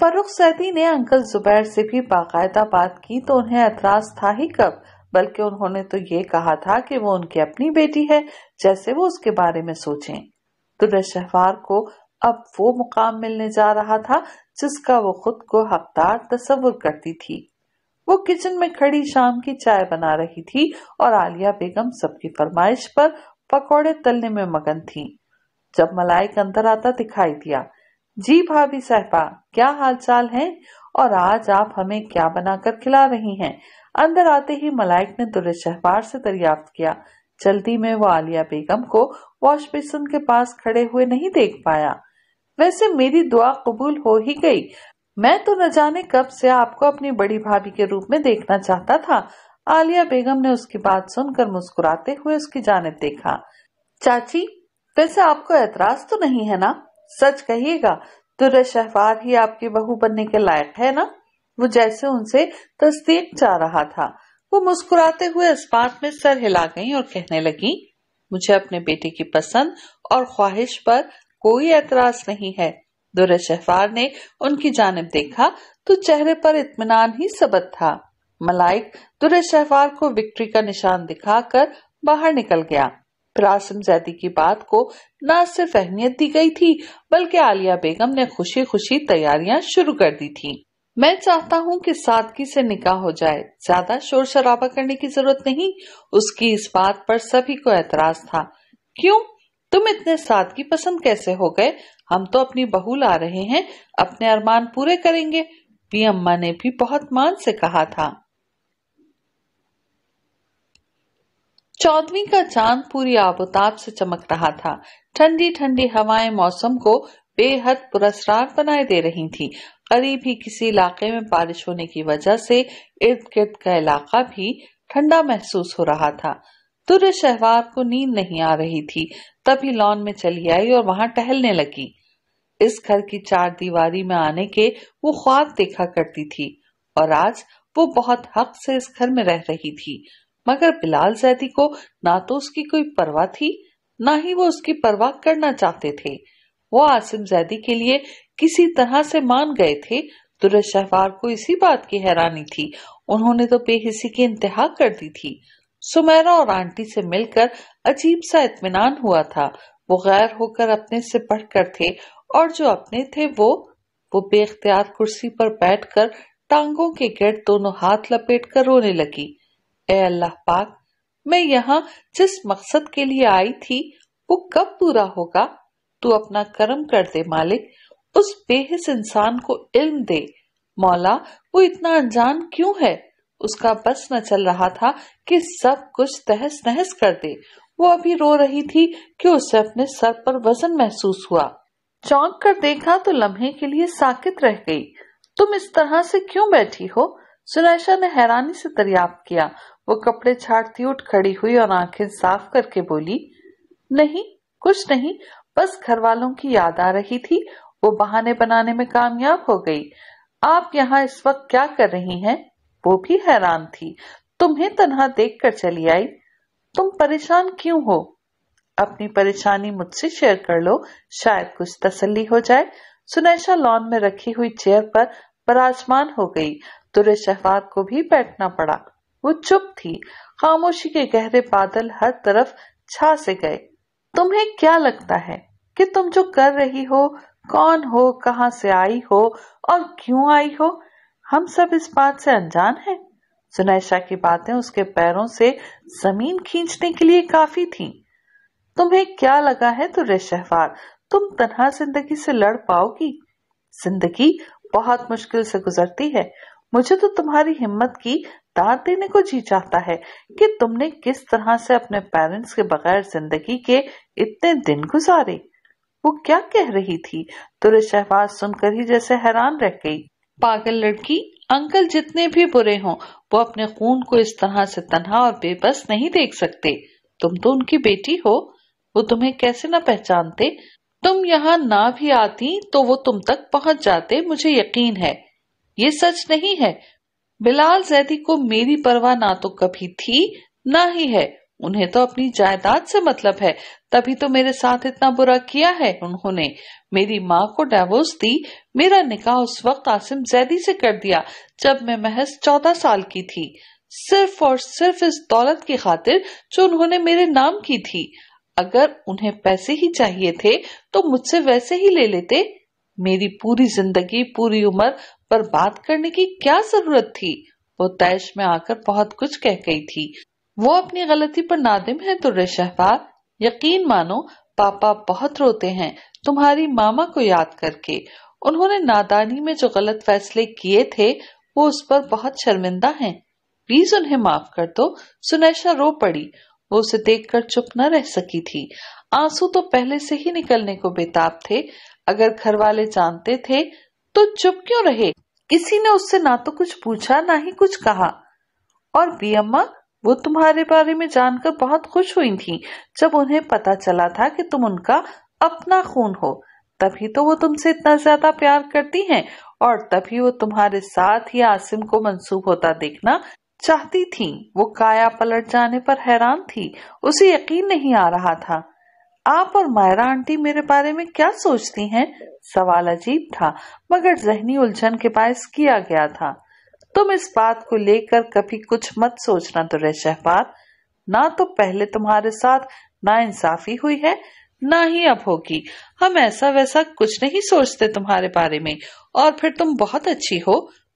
फरुख सैदी ने अंकल जुबैर से भी बाकायदा बात की तो उन्हें एतराज था ही कब बल्कि उन्होंने तो ये कहा था कि वो उनकी अपनी बेटी है जैसे वो उसके बारे में सोचें तो शहवार को अब वो मुकाम मिलने जा रहा था जिसका वो खुद को हकदार तस्वुर करती थी वो किचन में खड़ी शाम की चाय बना रही थी और आलिया बेगम सबकी फरमाइश पर पकौड़े तलने में मगन थी जब मलाइक अंदर आता दिखाई दिया जी भाभी साहबा क्या हालचाल है और आज आप हमें क्या बनाकर खिला रही हैं अंदर आते ही मलाइक ने दुरशहबार से दरियाफ्त किया जल्दी में वो आलिया बेगम को वॉश बेसन के पास खड़े हुए नहीं देख पाया वैसे मेरी दुआ कबूल हो ही गई मैं तो न जाने कब से आपको अपनी बड़ी भाभी के रूप में देखना चाहता था आलिया बेगम ने उसकी बात सुनकर मुस्कुराते हुए उसकी जानब देखा चाची वैसे आपको एतराज तो नहीं है ना सच कहिएगा तो शहवार ही आपकी बहू बनने के लायक है ना वो जैसे उनसे तस्दीक चाह रहा था वो मुस्कुराते हुए इस बात में सर हिला गई और कहने लगी मुझे अपने बेटे की पसंद और ख्वाहिश पर कोई एतराज नहीं है दुरे शहफार ने उनकी जानब देखा तो चेहरे पर इतमान ही सबक था मलाइक दुरे शहफार को विक्ट्री का निशान दिखाकर बाहर निकल गया फिर आसिम जैदी की बात को न सिर्फ अहमियत दी गई थी बल्कि आलिया बेगम ने खुशी खुशी तैयारियां शुरू कर दी थी मैं चाहता हूं कि सादगी से निकाह हो जाए ज्यादा शोर शराबा करने की जरूरत नहीं उसकी इस बात पर सभी को एतराज था क्यों तुम इतने सादगी पसंद कैसे हो गए हम तो अपनी बहू ला रहे हैं अपने अरमान पूरे करेंगे पी अम्मा ने भी बहुत मान से कहा था चौदवी का चांद पूरी आबोताब से चमक रहा था ठंडी ठंडी हवाएं मौसम को बेहद पुरस्कार बनाए दे रही थी करीब ही किसी इलाके में बारिश होने की वजह से इर्द गिर्द का इलाका भी ठंडा महसूस हो रहा था तुर्य शहवार को नींद नहीं आ रही थी तभी लॉन में चली आई और वहां टहलने लगी इस घर की चार दीवारी में आने के वो ख्वाब देखा करती थी और आज वो बहुत हक से इस घर में रह रही थी मगर बिलाल जैदी को ना तो उसकी कोई परवाह थी ना ही वो उसकी परवाह करना चाहते थे वो आसिम जैदी के लिए किसी तरह से मान गए थे तुरज शहवार को इसी बात की हैरानी थी उन्होंने तो बेहिसी की इंतहा कर दी थी सुमेरा और आंटी से मिलकर अजीब सा इतमान हुआ था वो गैर होकर अपने से कर थे और जो अपने थे वो वो बेख्तियार कुर्सी पर बैठकर टांगों के गिर दोनों हाथ लपेट कर रोने लगी ए अल्लाह पाक मैं यहाँ जिस मकसद के लिए आई थी वो कब पूरा होगा तू अपना कर्म कर दे मालिक उस बेहिस इंसान को इल्म दे मौला वो इतना अनजान क्यों है उसका बस न चल रहा था कि सब कुछ तहस नहस कर दे वो अभी रो रही थी कि उसे अपने सर पर वजन महसूस हुआ चौंक कर देखा तो लम्हे के लिए साकित रह गई तुम इस तरह से क्यों बैठी हो सुनैशा ने हैरानी से दरियाप्त किया वो कपड़े छाटती उठ खड़ी हुई और आंखें साफ करके बोली नहीं कुछ नहीं बस घर वालों की याद आ रही थी वो बहाने बनाने में कामयाब हो गई आप यहाँ इस वक्त क्या कर रही हैं वो भी हैरान थी तुम्हें तनहा देख कर चली आई तुम परेशान क्यों हो अपनी परेशानी मुझसे शेयर कर लो शायद कुछ तसल्ली हो जाए सुनैशा लॉन में रखी हुई चेयर पर पराजमान हो गई तुरे शहवाद को भी बैठना पड़ा वो चुप थी खामोशी के गहरे बादल हर तरफ छा से गए तुम्हें क्या लगता है कि तुम जो कर रही हो कौन हो कहां से आई हो और क्यों आई हो हम सब इस बात से अनजान हैं। सुनैशा की बातें उसके पैरों से जमीन खींचने के लिए काफी थी तुम्हें क्या लगा है रे शहवार तुम तनहा जिंदगी से लड़ पाओगी जिंदगी बहुत मुश्किल से गुजरती है मुझे तो तुम्हारी हिम्मत की दाद देने को जी चाहता है कि तुमने किस तरह से अपने पेरेंट्स के बगैर जिंदगी के इतने दिन गुजारे वो क्या कह रही थी तुरश शहबाज सुनकर ही जैसे हैरान रह गई पागल लड़की अंकल जितने भी बुरे हों वो अपने खून को इस तरह से तनहा और बेबस नहीं देख सकते तुम तो उनकी बेटी हो वो तुम्हें कैसे ना पहचानते तुम यहाँ ना भी आती तो वो तुम तक पहुँच जाते मुझे यकीन है ये सच नहीं है बिलाल जैदी को मेरी परवाह ना तो कभी थी ना ही है उन्हें तो अपनी जायदाद से मतलब है तभी तो मेरे साथ इतना बुरा किया है उन्होंने मेरी माँ को डेवोर्स दी मेरा निकाह उस वक्त आसिम जैदी से कर दिया जब मैं महज चौदह साल की थी सिर्फ और सिर्फ इस दौलत की खातिर जो उन्होंने मेरे नाम की थी अगर उन्हें पैसे ही चाहिए थे तो मुझसे वैसे ही ले लेते मेरी पूरी जिंदगी पूरी उम्र बात करने की क्या जरूरत थी वो तैश में आकर बहुत कुछ कह गई थी वो अपनी गलती पर नादिम है दुर्रशहबाब तो यकीन मानो पापा बहुत रोते हैं तुम्हारी मामा को याद करके उन्होंने नादानी में जो गलत फैसले किए थे वो उस पर बहुत शर्मिंदा हैं। प्लीज उन्हें माफ कर दो सुनैशा रो पड़ी वो उसे देखकर चुप न रह सकी थी आंसू तो पहले से ही निकलने को बेताब थे अगर घर वाले जानते थे तो चुप क्यों रहे किसी ने उससे ना तो कुछ पूछा ना ही कुछ कहा और अम्मा वो तुम्हारे बारे में जानकर बहुत खुश हुई थीं जब उन्हें पता चला था कि तुम उनका अपना खून हो तभी तो वो तुमसे इतना ज्यादा प्यार करती हैं और तभी वो तुम्हारे साथ ही आसिम को मंसूब होता देखना चाहती थी वो काया पलट जाने पर हैरान थी उसे यकीन नहीं आ रहा था आप और मायरा आंटी मेरे बारे में क्या सोचती हैं? सवाल अजीब था मगर जहनी उलझन के पास किया गया था तुम इस बात को लेकर कभी कुछ मत सोचना तो शहबाद ना तो पहले तुम्हारे साथ ना इंसाफी हुई है ना ही अब होगी हम ऐसा वैसा कुछ नहीं सोचते तुम्हारे बारे में और फिर तुम बहुत अच्छी हो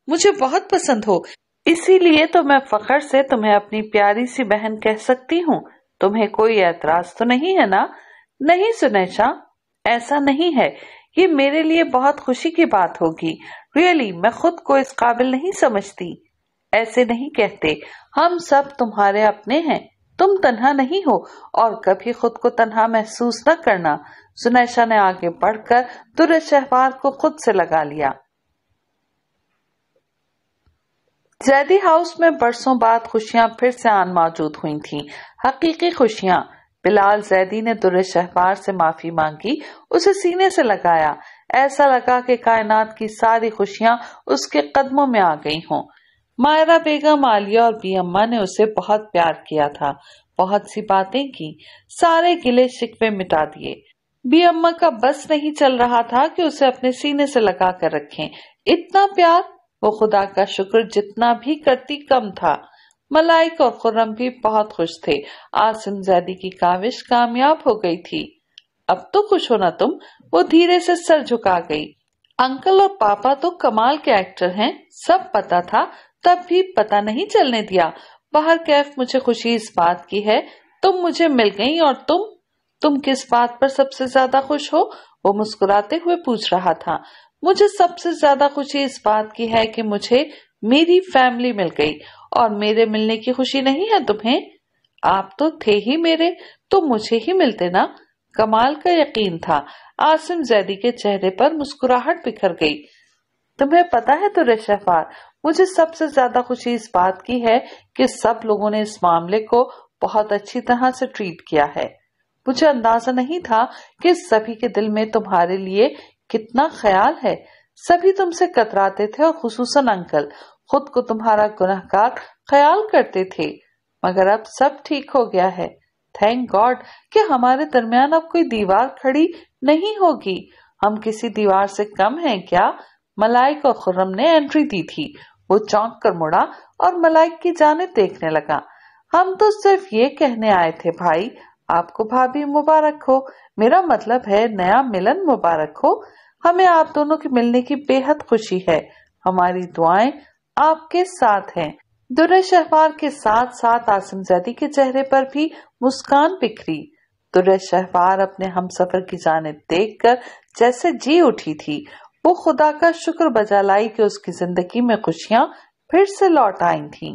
मुझे बहुत पसंद हो इसीलिए तो मैं फखर से तुम्हें अपनी प्यारी सी बहन कह सकती हूँ तुम्हें कोई एतराज तो नहीं है ना नहीं सुनैशा ऐसा नहीं है ये मेरे लिए बहुत खुशी की बात होगी रियली मैं खुद को इस काबिल नहीं समझती ऐसे नहीं कहते हम सब तुम्हारे अपने हैं तुम तनहा नहीं हो और कभी खुद को तनहा महसूस न करना सुनैशा ने आगे बढ़कर तुरंत शहबाज को खुद से लगा लिया जैदी हाउस में बरसों बाद खुशियां फिर से आन मौजूद हुई थी हकीकी खुशियां बिलाल जैदी ने दुर शहबार से माफी मांगी उसे सीने से लगाया ऐसा लगा कि कायनात की सारी खुशियां उसके कदमों में आ गई हों मायरा बेगम आलिया और बी अम्मा ने उसे बहुत प्यार किया था बहुत सी बातें की सारे गिले शिकवे मिटा दिए बी अम्मा का बस नहीं चल रहा था कि उसे अपने सीने से लगा कर रखें इतना प्यार वो खुदा का शुक्र जितना भी करती कम था मलाइक और खुर्रम भी बहुत खुश थे आसिम जैदी की काविश कामयाब हो गई थी अब तो खुश होना तुम वो धीरे से सर झुका गई अंकल और पापा तो कमाल के एक्टर हैं सब पता था तब भी पता नहीं चलने दिया बाहर कैफ मुझे खुशी इस बात की है तुम मुझे मिल गई और तुम तुम किस बात पर सबसे ज्यादा खुश हो वो मुस्कुराते हुए पूछ रहा था मुझे सबसे ज्यादा खुशी इस बात की है कि मुझे मेरी फैमिली मिल गई और मेरे मिलने की खुशी नहीं है तुम्हें आप तो थे ही मेरे तो मुझे ही मिलते ना कमाल का यकीन था आसिम जैदी के चेहरे पर मुस्कुराहट बिखर गई तुम्हें पता है तो रेशफार मुझे सबसे ज्यादा खुशी इस बात की है कि सब लोगों ने इस मामले को बहुत अच्छी तरह से ट्रीट किया है मुझे अंदाजा नहीं था कि सभी के दिल में तुम्हारे लिए कितना ख्याल है सभी तुमसे कतराते थे और खसूस अंकल खुद को तुम्हारा गुनाहगार ख्याल करते थे मगर अब सब ठीक हो गया है थैंक गॉड कि हमारे दरमियान अब कोई दीवार खड़ी नहीं होगी हम किसी दीवार से कम हैं क्या मलाइक और खुर्रम ने एंट्री दी थी वो चौंक कर मुड़ा और मलाइक की जाने देखने लगा हम तो सिर्फ ये कहने आए थे भाई आपको भाभी मुबारक हो मेरा मतलब है नया मिलन मुबारक हो हमें आप दोनों के मिलने की बेहद खुशी है हमारी दुआएं आपके साथ हैं दुरश शहवार के साथ साथ आसिम जैदी के चेहरे पर भी मुस्कान बिखरी दुरश शहवार अपने हम सफर की जानब देख कर जैसे जी उठी थी वो खुदा का शुक्र बजा लाई की उसकी जिंदगी में खुशियाँ फिर से लौट आई थी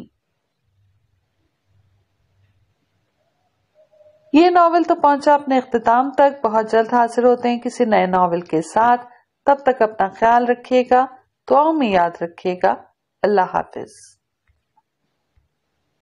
ये नावल तो पहुंचा अपने अख्ताम तक बहुत जल्द हासिल होते हैं किसी नए नावल के साथ तब तक अपना ख्याल रखिएगा दुआओं में याद रखिएगा अल्लाह हाफिज़